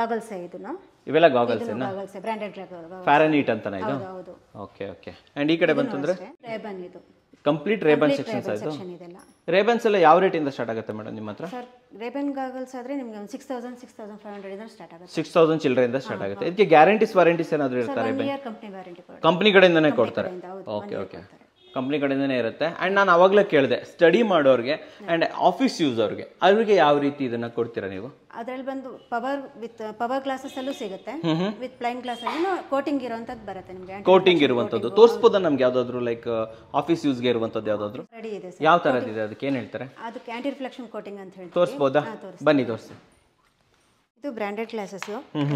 ಗಾಗಲ್ಸ್ ಇದನ್ನ ಇವೆಲ್ಲ goggles goggles branded goggles Fahrenheit ಅಂತಾನೆ ಇದು ಓಕೆ ಓಕೆ ಅಂಡ್ ಈ ಕಡೆ ಬಂತಂದ್ರೆ ರೇಬನ್ ಇದು ಕಂಪ್ಲೀಟ್ ರೇಬನ್ ಸೆಕ್ಷನ್ಸ್ ಆಯಿತು ರೇಬನ್ಸ್ ಎಲ್ಲ ಯಾವ ರೇಟಿಂದ ಸ್ಟಾರ್ಟ್ ಆಗುತ್ತೆ ಮೇಡಮ್ ನಿಮ್ಮ ಹತ್ರ ರೇಬನ್ ಗಾಗಲ್ಸ್ ಆದರೆ ನಿಮಗೆ ಒಂದು six thousand six thousand five hundred ಇಂದ ಸ್ಟಾರ್ಟ್ ಆಗುತ್ತೆ ಸಿಕ್ಸ್ ತೌಸಂಡ್ ಚಿಲ್ಲರೆಯಿಂದ ಸ್ಟಾರ್ಟ್ ಆಗುತ್ತೆ ಇದಕ್ಕೆ ಗ್ಯಾರಂಟೀಸ್ ವಾರಂಟೀಸ್ ಏನಾದರೂ ಇರ್ತಾರೆ ಕಂಪ್ನಿ ಕಡೆಯಿಂದನೇ ಕೊಡ್ತಾರೆ ಓಕೆ ಓಕೆ ಕಂಪ್ನಿ ಕಡೆಯಿಂದನೇ ಇರುತ್ತೆ ಆ್ಯಂಡ್ ನಾನು ಅವಾಗಲೇ ಕೇಳಿದೆ ಸ್ಟಡಿ ಮಾಡೋರಿಗೆ ಆ್ಯಂಡ್ ಆಫೀಸ್ ಯೂಸ್ ಅವ್ರಿಗೆ ಅವ್ರಿಗೆ ಯಾವ ರೀತಿ ಇದನ್ನ ಕೊಡ್ತೀರಾ ನೀವು ಅದರಲ್ಲಿ ಬಂದು ಪವರ್ ವಿತ್ ಪವರ್ ಗ್ಲಾಸಸ್ ಅಲ್ಲೂ ಸಿಗುತ್ತೆ ವಿತ್ ಪ್ಲೈನ್ ಗ್ಲಾಸ್ ಅಲ್ಲಿ ಕೋಟಿಂಗ್ ಇರುವಂತದ್ದು ಬರುತ್ತೆ ನಿಮಗೆ ಕೋಟಿಂಗ್ ಇರುವಂತದ್ದು ತೋರಿಸಬಹುದು ನಮ್ಗೆ ಯಾವ್ದಾದ್ರು ಲೈಕ್ ಆಫೀಸ್ ಯೂಸ್ಗೆ ಇರುವಂತದ್ದು ಯಾವ್ದಾದ್ರು ರೆಡಿ ಇದೆ ಯಾವ ಇದೆ ಅದಕ್ಕೆ ಏನ್ ಹೇಳ್ತಾರೆ ಅದಕ್ಕೆ ಆಂಟಿ ರಿಫ್ಲೆಕ್ಷನ್ ಕೋಟಿಂಗ್ ಅಂತ ಹೇಳಿ ತೋರಿಸಬಹುದಾ ಬನ್ನಿ ತೋರಿಸಿ ಇದು ಬ್ರಾಂಡೆಡ್ ಗ್ಲಾಸಸ್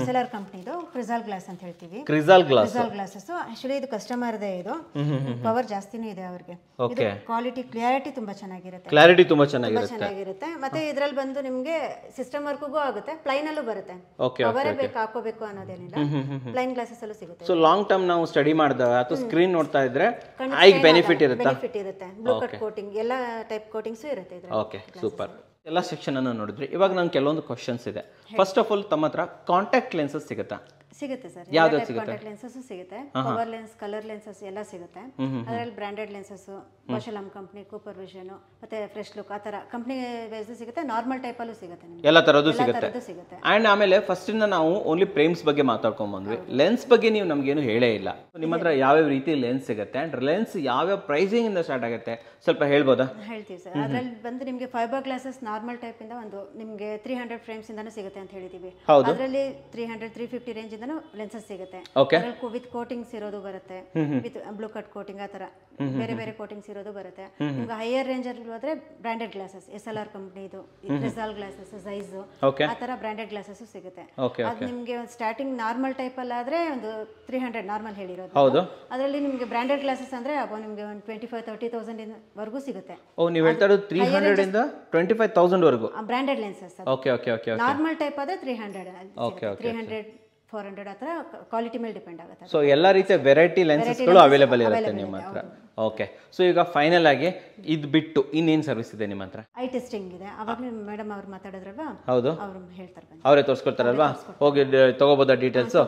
ಎಸ್ಎಲ್ಆರ್ ಕಂಪ್ನಿದು ಕ್ರಿಸಾಲ್ ಗ್ಲಾಸ್ ಅಂತ ಹೇಳ್ತೀವಿ Crizal glass Crizal glasses actually ಇದು ಕಸ್ಟಮರ್ ದೇ ಇದು ಪವರ್ ಜಾಸ್ತಿನೇ ಇದೆ ಅವರಿಗೆ ಓಕೆ ಕ್ವಾಲಿಟಿ ಕ್ಲಿಯಾರಿಟಿ ತುಂಬಾ ಚೆನ್ನಾಗಿರುತ್ತೆ ಕ್ಲಾರಿಟಿ ತುಂಬಾ ಚೆನ್ನಾಗಿರುತ್ತೆ ಚೆನ್ನಾಗಿರುತ್ತೆ ಮತ್ತೆ ಇದರಲ್ಲಿ ಬಂದು ನಿಮಗೆ ಸಿಸ್ಟಮ್ ವರ್ಕ್ಗೂ ಆಗುತ್ತೆ ಪ್ಲೈನ್ ಅಲ್ಲೂ ಬರುತ್ತೆ ಅವರೇ ಬೇಕು ಹಾಕೋಬೇಕು ಅನ್ನೋದೇನಿಲ್ಲ ಪ್ಲೈನ್ ಗ್ಲಾಸಸ್ ಅಲ್ಲೂ ಸಿಗುತ್ತೆ ಸೊ ಲಾಂಗ್ ಟರ್ಮ್ ನಾವು ಸ್ಟಡಿ ಮಾಡಿದಾಗ ಅಥವಾ ಸ್ಕ್ರೀನ್ ನೋಡ್ತಾ ಇದ್ರೆ ಐ ಬೆನಿಫಿಟ್ ಇರುತ್ತೆ ಬೆನಿಫಿಟ್ ಇರುತ್ತೆ ಬ್ಲೂ ಕಟ್ ಕೋಟಿಂಗ್ ಎಲ್ಲ ಟೈಪ್ ಕೋಟಿಂಗ್ಸ್ ಇರುತ್ತೆ ಓಕೆ ಸೂಪರ್ ಎಲ್ಲ ಅನ್ನು ನೋಡಿದ್ರಿ ಇವಾಗ ನಂಗೆ ಕೆಲವೊಂದು ಕ್ವಶನ್ಸ್ ಇದೆ ಫಸ್ಟ್ ಆಫ್ ಆಲ್ ತಮ್ಮ ಹತ್ರ ಕಾಂಟ್ಯಾಕ್ಟ್ ಲೆನ್ಸಸ್ ಸಿಗುತ್ತಾ ಸಿಗುತ್ತೆ ಸರ್ ಕಾಂಟ್ಯಾಕ್ಟ್ ಲೆನ್ಸಸ್ ಸಿಗುತ್ತೆ ಪವರ್ ಲೆನ್ಸ್ ಕಲರ್ ಲೆನ್ಸಸ್ ಎಲ್ಲ ಸಿಗುತ್ತೆ ಅದರಲ್ಲಿ ಬ್ರಾಂಡೆಡ್ ಲೆನ್ಸಸ್ ವಶಲಂ ಕಂಪ್ನಿ ಕೂಪರ್ ವಿಷನ್ ಮತ್ತೆ ಫ್ರೆಶ್ ಲುಕ್ ಆ ತರ ಕಂಪ್ನಿ ಬೇಸ್ ಸಿಗುತ್ತೆ ನಾರ್ಮಲ್ ಟೈಪ್ ಅಲ್ಲೂ ಸಿಗುತ್ತೆ ಎಲ್ಲ ತರದ್ದು ಸಿಗುತ್ತೆ ಅಂಡ್ ಆಮೇಲೆ ಫಸ್ಟ್ ಇಂದ ನಾವು ಓನ್ಲಿ ಫ್ರೇಮ್ಸ್ ಬಗ್ಗೆ ಮಾತಾಡ್ಕೊಂಡ್ ಬಂದ್ವಿ ಲೆನ್ಸ್ ಬಗ್ಗೆ ನೀವು ನಮ್ಗೇನು ಹೇಳೇ ಇಲ್ಲ ನಿಮ್ಮ ಹತ್ರ ಯಾವ ರೀತಿ ಲೆನ್ಸ್ ಸಿಗುತ್ತೆ ಅಂಡ್ ಲೆನ್ಸ್ ಯಾವ್ಯಾವ ಪ್ರೈಸಿಂಗ್ ಇಂದ ಸ್ಟಾರ್ಟ್ ಆಗುತ್ತೆ ಸ್ವಲ್ಪ ಹೇಳ್ಬೋದಾ ಹೇಳ್ತೀವಿ ಸರ್ ಅದರಲ್ಲಿ ಬಂದು ನಿಮಗೆ ಫೈಬರ್ ಗ್ಲಾಸಸ್ ನಾರ್ಮಲ್ ಟೈಪ್ ಇಂದ ಒಂದು ನಿಮಗೆ ತ್ರೀ ಹಂಡ್ರೆಡ್ ಫ್ರೇಮ್ಸ್ ಇಂದಾನು ಸಿಗುತ್ತೆ ಅಂತ ಹೇಳಿದೀವಿ ಅದರಲ್ಲಿ three hundred three fifty range ಇಂದನೂ ಲೆನ್ಸಸ್ ಸಿಗುತ್ತೆ ವಿತ್ ಕೋಟಿಂಗ್ಸ್ ಇರೋದು ಬರುತ್ತೆ ವಿತ್ ಬ್ಲೂ ಕಟ್ ಕೋಟಿಂಗ್ ಆ ತರ ಬೇರೆ ಬೇರೆ ಕೋಟಿಂಗ್ಸ್ ಇರೋದು ಬರುತ್ತೆ ನಿಮ್ಗೆ ಹೈಯರ್ ರೇಂಜ್ ಅಲ್ಲಿ ಹೋದ್ರೆ branded glasses S L R ಕಂಪ್ನಿದು ರಿಸಾಲ್ ಗ್ಲಾಸಸ್ ಸೈಜ್ ಆ ತರ ಬ್ರಾಂಡೆಡ್ ಗ್ಲಾಸಸ್ ಸಿಗುತ್ತೆ ಅದು ನಿಮ್ಗೆ ಸ್ಟಾರ್ಟಿಂಗ್ ನಾರ್ಮಲ್ ಟೈಪ್ ಅಲ್ಲಿ ಆದ್ರೆ ಒಂದು ತ್ರೀ ಹಂಡ್ರೆಡ್ ನಾರ್ಮಲ್ ಹೇಳಿರೋದು ಅದರಲ್ಲಿ ನಿಮ್ಗೆ ಬ್ರಾಂಡೆಡ್ ಗ್ಲಾಸಸ್ ಅಂದ್ರೆ ಅಬೋ ನಿಮ್ಗೆ ಒಂದು ಟ್ವೆಂಟಿ ಫೈವ್ ತರ್ಟಿ ತೌಸಂಡ್ ವರೆಗೂ ಸಿಗುತ್ತೆ ಓ ನೀವು ಹೇಳ್ತಾ ಇರೋದು ತ್ರೀ ಹಂಡ್ರೆಡ್ ಇಂದ ಟ್ವೆಂಟಿ ಫೈವ್ ತೌಸಂಡ್ ವರೆಗೂ branded lenses okay okay okay normal type ಆದ್ರೆ three hundred okay three hundred four hundred ಆ ಥರ ಕ್ವಾಲಿಟಿ ಮೇಲೆ ಡಿಪೆಂಡ್ ಆಗುತ್ತೆ ಸೊ ಎಲ್ಲ ರೀತಿಯ ವೆರೈಟಿ ಲೆನ್ಸಸ್ಗಳು ಅವೈಲೇಬಲ್ ಇರುತ್ತೆ ನಿಮ್ಮ ಹತ್ರ ಓಕೆ ಸೊ ಈಗ ಫೈನಲ್ ಆಗಿ ಇದು ಬಿಟ್ಟು ಇನ್ನೇನು ಸರ್ವಿಸ್ ಇದೆ ನಿಮ್ಮ ಹತ್ರ ಐ ಟೆಸ್ಟಿಂಗ್ ಇದೆ ಅವಾಗ ಮೇಡಮ್ ಅವ್ರು ಮಾತಾಡಿದ್ರಲ್ವಾ ಹೌದು ಅವ್ರು ಹೇಳ್ತಾರೆ ಅವರೇ ತೋರಿಸ್ಕೊಡ್ತಾರಲ್ವಾ ಹೋಗಿ ತಗೋಬೋದಾ details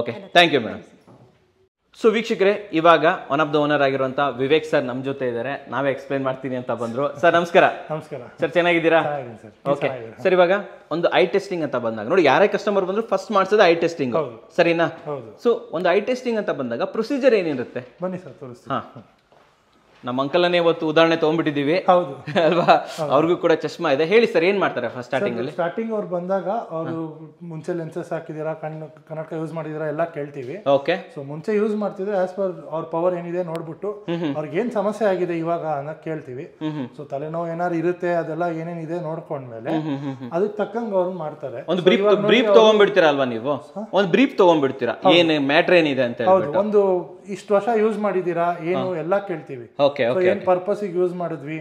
okay thank you madam so ವೀಕ್ಷಕರೇ ಇವಾಗ ಒನ್ ಆಫ್ ದ ಓನರ್ ಆಗಿರುವಂತ ವಿವೇಕ್ ಸರ್ ನಮ್ ಜೊತೆ ಇದ್ದಾರೆ ನಾವೇ ಎಕ್ಸ್ಪ್ಲೈನ್ ಮಾಡ್ತೀನಿ ಅಂತ ಬಂದ್ರು ಸರ್ ನಮಸ್ಕಾರ ನಮಸ್ಕಾರ ಸರ್ ಚೆನ್ನಾಗಿದ್ದೀರಾ ಓಕೆ ಸರ್ ಇವಾಗ ಒಂದು ಐ ಟೆಸ್ಟಿಂಗ್ ಅಂತ ಬಂದಾಗ ನೋಡಿ ಯಾರೇ ಕಸ್ಟಮರ್ ಬಂದ್ರು ಫಸ್ಟ್ ಮಾಡಿಸೋದು ಐ ಟೆಸ್ಟಿಂಗ್ ಸರಿನಾ ಸೊ ಒಂದು ಐ ಟೆಸ್ಟಿಂಗ್ ಅಂತ ಬಂದಾಗ ಪ್ರೊಸೀಜರ್ ಏನಿರುತ್ತೆ ಬನ್ನಿ ಸರ್ ತೋರಿಸ್ತೀನಿ ನಮ್ಮ ಅಂಕಲನ್ನೇ ಇವತ್ತು ಉದಾಹರಣೆ ತಗೊಂಡ್ಬಿಟ್ಟಿದ್ದೀವಿ ಹೌದು ಅಲ್ವಾ ಅವ್ರಿಗೂ ಕೂಡ ಚಶ್ಮಾ ಇದೆ ಹೇಳಿ ಸರ್ ಏನ್ ಮಾಡ್ತಾರೆ ಫಸ್ಟ್ ಸ್ಟಾರ್ಟಿಂಗ್ ಅಲ್ಲಿ ಸ್ಟಾರ್ಟಿಂಗ್ ಅವ್ರು ಬಂದಾಗ ಅವರು ಮುಂಚೆ ಲೆನ್ಸಸ್ ಹಾಕಿದೀರಾ ಕಣ್ಣು ಕನ್ನಡಕ ಯೂಸ್ ಮಾಡಿದೀರಾ ಎಲ್ಲ ಕೇಳ್ತೀವಿ ಓಕೆ ಸೊ ಮುಂಚೆ ಯೂಸ್ ಮಾಡ್ತಿದ್ರೆ ಆಸ್ ಪರ್ ಅವ್ರ ಪವರ್ ಏನಿದೆ ನೋಡ್ಬಿಟ್ಟು ಅವ್ರಿಗೆ ಏನ್ ಸಮಸ್ಯೆ ಆಗಿದೆ ಇವಾಗ ಅನ್ನೋ ಕೇಳ್ತೀವಿ ಸೊ ತಲೆನೋವು ಏನಾರು ಇರುತ್ತೆ ಅದೆಲ್ಲ ಏನೇನಿದೆ ನೋಡ್ಕೊಂಡ್ಮೇಲೆ ಅದಕ್ಕೆ ತಕ್ಕಂಗೆ ಅವ್ರು ಮಾಡ್ತಾರೆ ಒಂದು ಬ್ರೀಫ್ ಬ್ರೀಫ್ ತಗೊಂಡ್ಬಿಡ್ತೀರಾ ಅಲ್ವಾ ನೀವು ಒಂದು ಬ್ರೀಫ್ ತಗೊಂಡ್ಬಿಡ್ತೀರಾ ಏನ್ ಮ್ಯಾಟ್ರ್ ಏನಿದೆ ಅಂತ ಒಂದು ಇಷ್ಟು ವರ್ಷ ಯೂಸ್ ಮಾಡಿದೀರಾ ಏನು ಎಲ್ಲ ಕೇಳ್ತೀವಿ ಏನ್ ಪರ್ಪಸ್ಗೆ ಯೂಸ್ ಮಾಡಿದ್ವಿ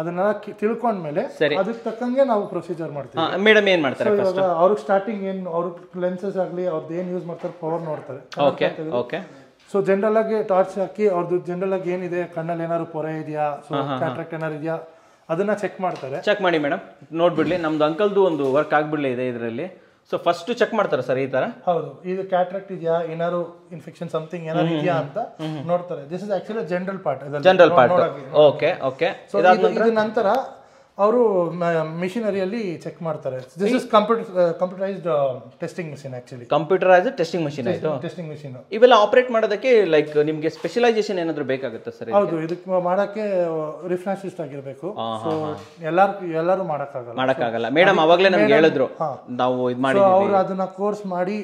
ಅದನ್ನೆಲ್ಲ ತಿಳ್ಕೊಂಡ್ಮೇಲೆ ಅದಕ್ಕೆ ತಕ್ಕಂಗೆ ನಾವು ಪ್ರೊಸೀಜರ್ ಮಾಡ್ತೀವಿ ಮೇಡಮ್ ಏನ್ ಮಾಡ್ತಾರೆ ಅವ್ರಿಗೆ ಸ್ಟಾರ್ಟಿಂಗ್ ಏನ್ ಅವ್ರ ಲೆನ್ಸಸ್ ಆಗಲಿ ಅವ್ರದ್ದು ಏನ್ ಯೂಸ್ ಮಾಡ್ತಾರೆ ಪವರ್ ನೋಡ್ತಾರೆ ಸೊ ಜನರಲ್ ಆಗಿ ಟಾರ್ಚ್ ಹಾಕಿ ಅವ್ರದ್ದು ಜನರಲ್ ಆಗಿ ಏನಿದೆ ಕಣ್ಣಲ್ಲಿ ಏನಾದ್ರು ಪೊರೆ ಇದೆಯಾ ಸೊ ಕಾಂಟ್ರಾಕ್ಟ್ ಏನಾರು ಇದೆಯಾ ಅದನ್ನ ಚೆಕ್ ಮಾಡ್ತಾರೆ ಚೆಕ್ ಮಾಡಿ ಮೇಡಮ್ ನೋಡ್ಬಿಡ್ಲಿ ನಮ್ದು ಅಂಕಲ್ದು ಒಂದು ವರ್ಕ್ ಆಗ್ಬಿಡ್ಲಿ ಇದೆ ಇದರಲ್ಲಿ ಸೊ ಫಸ್ಟ್ ಚೆಕ್ ಮಾಡ್ತಾರೆ ಸರ್ ಈ ತರ ಹೌದು ಇದು ಕ್ಯಾಟ್ರಾಕ್ಟ್ ಇದೆಯಾ ಏನಾದ್ರು ಇನ್ಫೆಕ್ಷನ್ ಸಮಥಿಂಗ್ ಏನಾದ್ರು ಇದೆಯಾ ಅಂತ ನೋಡ್ತಾರೆ this is actually general part general part okay okay so ಇದು ನಂತರ ಅವರು ಮಿಷಿನರಿಯಲ್ಲಿ ಚೆಕ್ ಮಾಡ್ತಾರೆ this is computer computerised testing machine actually computerised testing machine ಆಯಿತು ಟೆಸ್ಟಿಂಗ್ ಮಿಷಿನ್ ಇವೆಲ್ಲ ಆಪರೇಟ್ ಮಾಡೋದಕ್ಕೆ ಲೈಕ್ ನಿಮಗೆ ಸ್ಪೆಷಲೈಸೇಷನ್ ಏನಾದರೂ ಬೇಕಾಗುತ್ತೆ ಸರ್ ಹೌದು ಇದಕ್ಕೆ ಮಾಡೋಕ್ಕೆ uh, ರಿಫ್ರಾನ್ಸಿಸ್ಟ್ ಆಗಿರಬೇಕು ಎಲ್ಲರೂ ಎಲ್ಲರೂ ಮಾಡೋಕ್ಕಾಗಲ್ಲ ಮಾಡೋಕ್ಕಾಗಲ್ಲ ಮೇಡಮ್ ಅವಾಗಲೇ ನಮ್ಗೆ ಹೇಳಿದ್ರು ನಾವು ಇದು ಮಾಡಿ ಅವ್ರು ಅದನ್ನ ಕೋರ್ಸ್ ಮಾಡಿ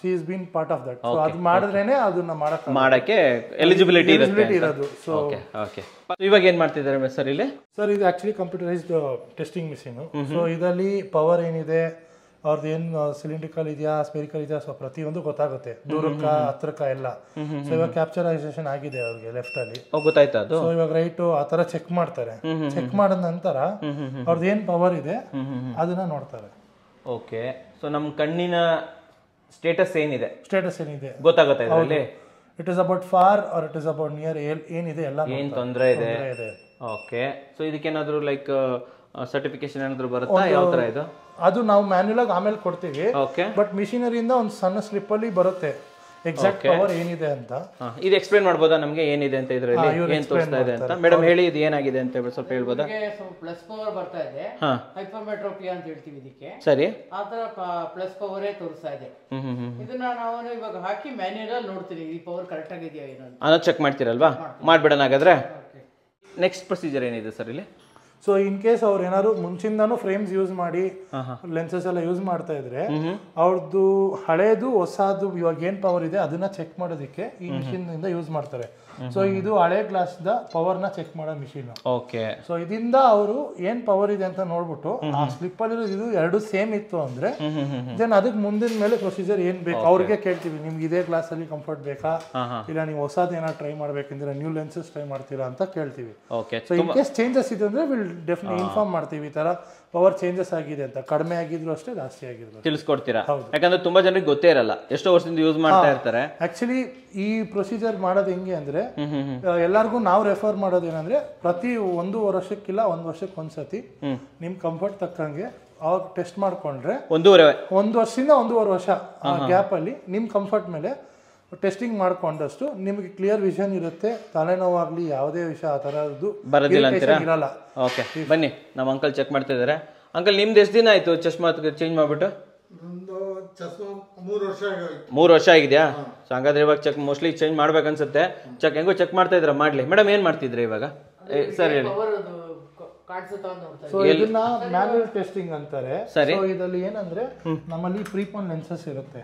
she is been part of that ಅದು ಮಾಡಿದ್ರೇನೆ ಅದನ್ನ ಮಾಡೋಕ್ಕೆ ಮಾಡಕ್ಕೆ ಎಲಿಜಿಬಿಲಿಟಿ ಇರೋದು ಸೊ ಓಕೆ ಓಕೆ ಇವಾಗ ಏನ್ ಮಾಡ್ತಿದ್ದಾರೆ ಸರ್ ಇಲ್ಲಿ ಸರ್ ಇದು actually computerised testing machine so ಇದರಲ್ಲಿ ಪವರ್ ಏನಿದೆ ಅವ್ರದ್ದು ಏನು ಸಿಲಿಂಡ್ರಿಕಲ್ ಇದೆಯಾ ಸ್ಪೆರಿಕಲ್ ಇದೆಯಾ ಸೊ ಪ್ರತಿಯೊಂದು ಗೊತ್ತಾಗುತ್ತೆ ದೂರಕ್ಕ ಹತ್ರಕ್ಕ ಎಲ್ಲ ಸೊ ಇವಾಗ ಕ್ಯಾಪ್ಚರೈಸೇಷನ್ ಆಗಿದೆ ಅವ್ರಿಗೆ ಲೆಫ್ಟ್ ಅಲ್ಲಿ ಗೊತ್ತಾಯ್ತಾ ಸೊ ಇವಾಗ ರೈಟ್ ಆ ತರ ಚೆಕ್ ಮಾಡ್ತಾರೆ ಚೆಕ್ ಮಾಡಿದ ನಂತರ ಅವ್ರದ್ದು ಏನು ಪವರ್ ಇದೆ ಅದನ್ನ ನೋಡ್ತಾರೆ ಓಕೆ ಸೊ ನಮ್ಮ ಕಣ್ಣಿನ ಸ್ಟೇಟಸ್ ಏನಿದೆ ಸ್ಟೇಟಸ್ ಏನಿದೆ ಗೊತ್ತಾಗುತ್ತೆ it is about far or it is about near ಏನಿದೆ ಎಲ್ಲ ಏನು ತೊಂದರೆ ಇದೆ ಓಕೆ ಸೊ ಇದಕ್ಕೇನಾದರೂ ಲೈಕ್ ಸರ್ಟಿಫಿಕೇಶನ್ ಏನಾದರೂ ಬರುತ್ತಾ ಯಾವ ಥರ ಇದು ಅದು ನಾವು ಮ್ಯಾನ್ಯಲ್ ಆಮೇಲೆ ಕೊಡ್ತೀವಿ ಬಟ್ ಮಿಷಿನರಿಯಿಂದ ಒಂದು ಸಣ್ಣ ಸ್ಲಿಪ್ಪಲ್ಲಿ ಬರುತ್ತೆ ಎಕ್ಸಾಕ್ಟ್ ಪವರ್ ಏನಿದೆ ಅಂತ ಇದು ಎಕ್ಸ್ಪ್ಲೇನ್ ಮಾಡಬಹುದಾ ನಮಗೆ ಏನಿದೆ ಅಂತ ಇದರಲ್ಲಿ ಏನು ತೋರಿಸ್ತಾ ಇದೆ ಅಂತ ಮೇಡಂ ಹೇಳಿ ಇದು ಏನಾಗಿದೆ ಅಂತ ಹೇಳಿ ಸ್ವಲ್ಪ ಹೇಳ್ಬೋದಾ ಪ್ಲಸ್ ಪವರ್ ಬರ್ತಾ ಇದೆ ಹೈಪರ್ಮೆಟ್ರೋಪಿ ಅಂತ ಹೇಳ್ತೀವಿ ಇದಕ್ಕೆ ಸರಿ ಆತರ ತರ ಪ್ಲಸ್ ಪವರೇ ತೋರಿಸ್ತಾ ಇದೆ ಇದನ್ನ ನಾವು ಇವಾಗ ಹಾಕಿ ಮ್ಯಾನ್ಯಲ್ ಅಲ್ಲಿ ನೋಡ್ತೀನಿ ಈ ಪವರ್ ಕರೆಕ್ಟ್ ಆಗಿದೆಯಾ ಏನೋ ಅನ್ನೋ ಚೆಕ್ ಮಾಡ್ತೀರಲ್ವಾ ಮಾಡ್ಬೇಡಣ ಹಾಗಾದ್ರೆ ನೆಕ್ಸ್ಟ್ ಪ್ರೊಸೀಜರ್ ಏನಿದೆ ಸರ್ ಇಲ್ಲಿ ಸೊ ಇನ್ ಕೇಸ್ ಅವ್ರು ಏನಾದ್ರು ಮುಂಚಿಂದಾನು ಫ್ರೇಮ್ಸ್ ಯೂಸ್ ಮಾಡಿ ಲೆನ್ಸಸ್ ಎಲ್ಲ ಯೂಸ್ ಮಾಡ್ತಾ ಇದ್ರೆ ಅವ್ರದ್ದು ಹಳೇದು ಹೊಸದು ಇವಾಗ ಏನ್ ಪವರ್ ಇದೆ ಅದನ್ನ ಚೆಕ್ ಮಾಡೋದಕ್ಕೆ ಈ ಮಿಷಿನ್ ಯೂಸ್ ಮಾಡ್ತಾರೆ ಸೊ ಇದು ಹಳೆ ಪವರ್ ಪವರ್ನ ಚೆಕ್ ಮಾಡೋ ಮಿಷಿನ್ ಓಕೆ ಸೊ ಇದರಿಂದ ಅವರು ಏನ್ ಪವರ್ ಇದೆ ಅಂತ ನೋಡ್ಬಿಟ್ಟು ಆ ಸ್ಲಿಪ್ ಅಲ್ಲಿ ಇದು ಎರಡು ಸೇಮ್ ಇತ್ತು ಅಂದ್ರೆ ದೆನ್ ಅದಕ್ಕೆ ಮುಂದಿನ ಮೇಲೆ ಪ್ರೊಸೀಜರ್ ಏನ್ ಬೇಕು ಅವ್ರಿಗೆ ಕೇಳ್ತೀವಿ ನಿಮ್ಗೆ ಇದೇ ಗ್ಲಾಸ್ ಅಲ್ಲಿ ಕಂಫರ್ಟ್ ಬೇಕಾ ಇಲ್ಲ ನೀವು ಹೊಸದ ಏನಾದ್ರು ಟ್ರೈ ಮಾಡ್ಬೇಕಂದ್ರೆ ನ್ಯೂ ಲೆನ್ಸಸ್ ಟ್ರೈ ಮಾಡ್ತೀರಾ ಅಂತ ಕೇಳ್ತೀವಿ ಸೊ ಇನ್ ಕೇಸ್ ಚೇಂಜಸ್ ಇದೆ ಅಂದ್ರೆ ವಿಲ್ ಡೆಫಿನೆಟ್ ಇನ್ಫಾರ್ಮ್ ಮಾಡ್ತೀವಿ ಈ ತರ ಪವರ್ ಚೇಂಜಸ್ ಆಗಿದೆ ಅಂತ ಕಡಿಮೆ ಆಗಿದ್ರು ಅಷ್ಟೇ ಜಾಸ್ತಿ ಆಗಿದ್ರು ತಿಳಿಸ್ಕೊಡ್ತೀರಾ ಯಾಕಂದ್ರೆ ತುಂಬಾ ಜನರಿಗೆ ಗೊತ್ತೇ ಇರಲ್ಲ ಎಷ್ಟೋ ವರ್ಷದಿಂದ ಯೂಸ್ ಮಾಡ್ತಾ ಇರ್ತಾರೆ ಆಕ್ಚುಲಿ ಈ ಪ್ರೊಸೀಜರ್ ಮಾಡೋದು ಹೆಂಗೆ ಅಂದ್ರೆ ಎಲ್ಲರಿಗೂ ನಾವು ರೆಫರ್ ಮಾಡೋದು ಏನಂದ್ರೆ ಪ್ರತಿ ಒಂದು ವರ್ಷಕ್ಕಿಲ್ಲ ಒಂದ್ ವರ್ಷಕ್ಕೆ ಒಂದ್ಸತಿ ನಿಮ್ ಕಂಫರ್ಟ್ ತಕ್ಕಂಗೆ ಅವಾಗ ಟೆಸ್ಟ್ ಮಾಡ್ಕೊಂಡ್ರೆ ಒಂದೂವರೆ ಒಂದು ವರ್ಷದಿಂದ ಒಂದೂವರೆ ವರ್ಷ ಗ್ಯಾಪ್ ಅಲ್ಲಿ ನಿಮ್ ಕಂಫರ್ಟ್ ಮೇಲೆ ಟೆಸ್ಟಿಂಗ್ ಮಾಡ್ಕೊಂಡಷ್ಟು ನಿಮಗೆ ಕ್ಲಿಯರ್ ವಿಷನ್ ಇರುತ್ತೆ ತಲೆನೋವಾಗಲಿ ಯಾವುದೇ ವಿಷಯ ಆ ಥರದ್ದು ಬರೋದಿಲ್ಲ ಓಕೆ ಬನ್ನಿ ನಮ್ಮ ಅಂಕಲ್ ಚೆಕ್ ಮಾಡ್ತಾ ಇದ್ದಾರೆ ಅಂಕಲ್ ನಿಮ್ದು ಎಷ್ಟು ದಿನ ಆಯಿತು ಚಶ್ಮಾ ಚೇಂಜ್ ಮಾಡಿಬಿಟ್ಟು ಮೂರು ವರ್ಷ ಆಗಿದೆಯಾ ಸೊ ಹಂಗಾದ್ರೆ ಇವಾಗ ಚೆಕ್ ಮೋಸ್ಟ್ಲಿ ಚೇಂಜ್ ಮಾಡ್ಬೇಕನ್ಸುತ್ತೆ ಚೆಕ್ ಹೆಂಗೋ ಚೆಕ್ ಮಾಡ್ತಾ ಇದ್ರ ಮಾಡ್ಲಿ ಮೇಡಮ್ ಏನು ಮಾಡ್ತಿದ್ರೆ ಇವಾಗ ಸರಿ ಹೇಳಿ ಸೊ ಇದನ್ನ ಟೆಸ್ಟಿಂಗ್ ಅಂತಾರೆ ಸೊ ಇದರಲ್ಲಿ ಏನಂದ್ರೆ ನಮ್ಮಲ್ಲಿ ಪ್ರೀಪೋನ್ ಲೆನ್ಸಸ್ ಇರುತ್ತೆ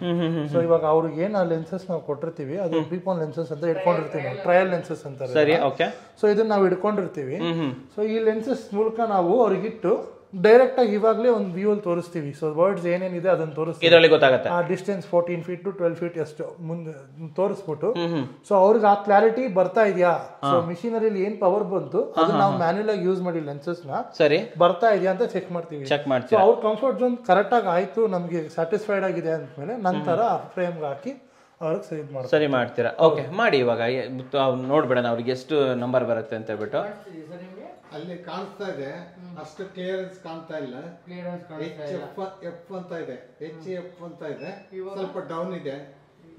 ಸೊ ಇವಾಗ ಅವ್ರಿಗೆ ಏನ್ ಲೆನ್ಸಸ್ ನಾವು ಕೊಟ್ಟಿರ್ತೀವಿ ಅದು ಪ್ರೀಪೋನ್ ಲೆನ್ಸಸ್ ಅಂತ ಇಟ್ಕೊಂಡಿರ್ತೀವಿ ಟ್ರಯಲ್ ಲೆನ್ಸಸ್ ಅಂತಾರೆ ಸೊ ಇದನ್ನ ನಾವು ಇಡ್ಕೊಂಡಿರ್ತೀವಿ ಸೊ ಈ ಲೆನ್ಸಸ್ ಮೂಲಕ ನಾವು ಅವ್ರಿಗಿಟ್ಟು ಡೈರೆಕ್ಟ್ ಆಗಿ ಇವಾಗಲೇ ಒಂದು ವ್ಯೂ ಅಲ್ಲಿ ತೋರಿಸ್ತೀವಿ ಸೊ ವರ್ಡ್ಸ್ ಏನೇನಿದೆ ಅದನ್ನು ತೋರಿಸ್ತೀವಿ ಗೊತ್ತಾಗುತ್ತೆ ಆ distance fourteen feet to twelve feet ಎಷ್ಟು ಮುಂದೆ ತೋರಿಸ್ಬಿಟ್ಟು ಸೊ ಅವ್ರಿಗೆ ಆ ಕ್ಲಾರಿಟಿ ಬರ್ತಾ ಇದೆಯಾ ಸೊ ಮಿಷಿನರಿಲಿ ಏನ್ ಪವರ್ ಬಂತು ಅದು ನಾವು ಮ್ಯಾನ್ಯಲ್ ಆಗಿ ಯೂಸ್ ಮಾಡಿ ನ ಸರಿ ಬರ್ತಾ ಇದೆಯಾ ಅಂತ ಚೆಕ್ ಮಾಡ್ತೀವಿ ಚೆಕ್ ಮಾಡ್ತೀವಿ ಅವ್ರ ಕಂಫರ್ಟ್ ಝೋನ್ ಕರೆಕ್ಟಾಗಿ ಆಯ್ತು ನಮಗೆ ಸ್ಯಾಟಿಸ್ಫೈಡ್ ಆಗಿದೆ ಮೇಲೆ ನಂತರ ಫ್ರೇಮ್ ಫ್ರೇಮ್ಗೆ ಹಾಕಿ ಅವ್ರಿಗೆ ಸರಿ ಸರಿ ಮಾಡ್ತೀರಾ ಓಕೆ ಮಾಡಿ ಇವಾಗ ನೋಡ್ಬೇಡ ಅವ್ರಿಗೆ ಎಷ್ಟು ನಂಬರ್ ಬರುತ್ತೆ ಅಂತ ಹೇಳ್ಬಿಟ್ಟು ಅಲ್ಲಿ ಕಾಣಿಸ್ತಾ ಇದೆ ಅಷ್ಟು ಕ್ಲಿಯರೆನ್ಸ್ ಕಾಣ್ತಾ ಇಲ್ಲ ಕ್ಲಿಯರೆನ್ಸ್ ಎಚ್ ಎಫ್ ಎಫ್ ಅಂತ ಇದೆ ಎಚ್ ಎಫ್ ಅಂತ ಇದೆ ಸ್ವಲ್ಪ ಡೌನ್ ಇದೆ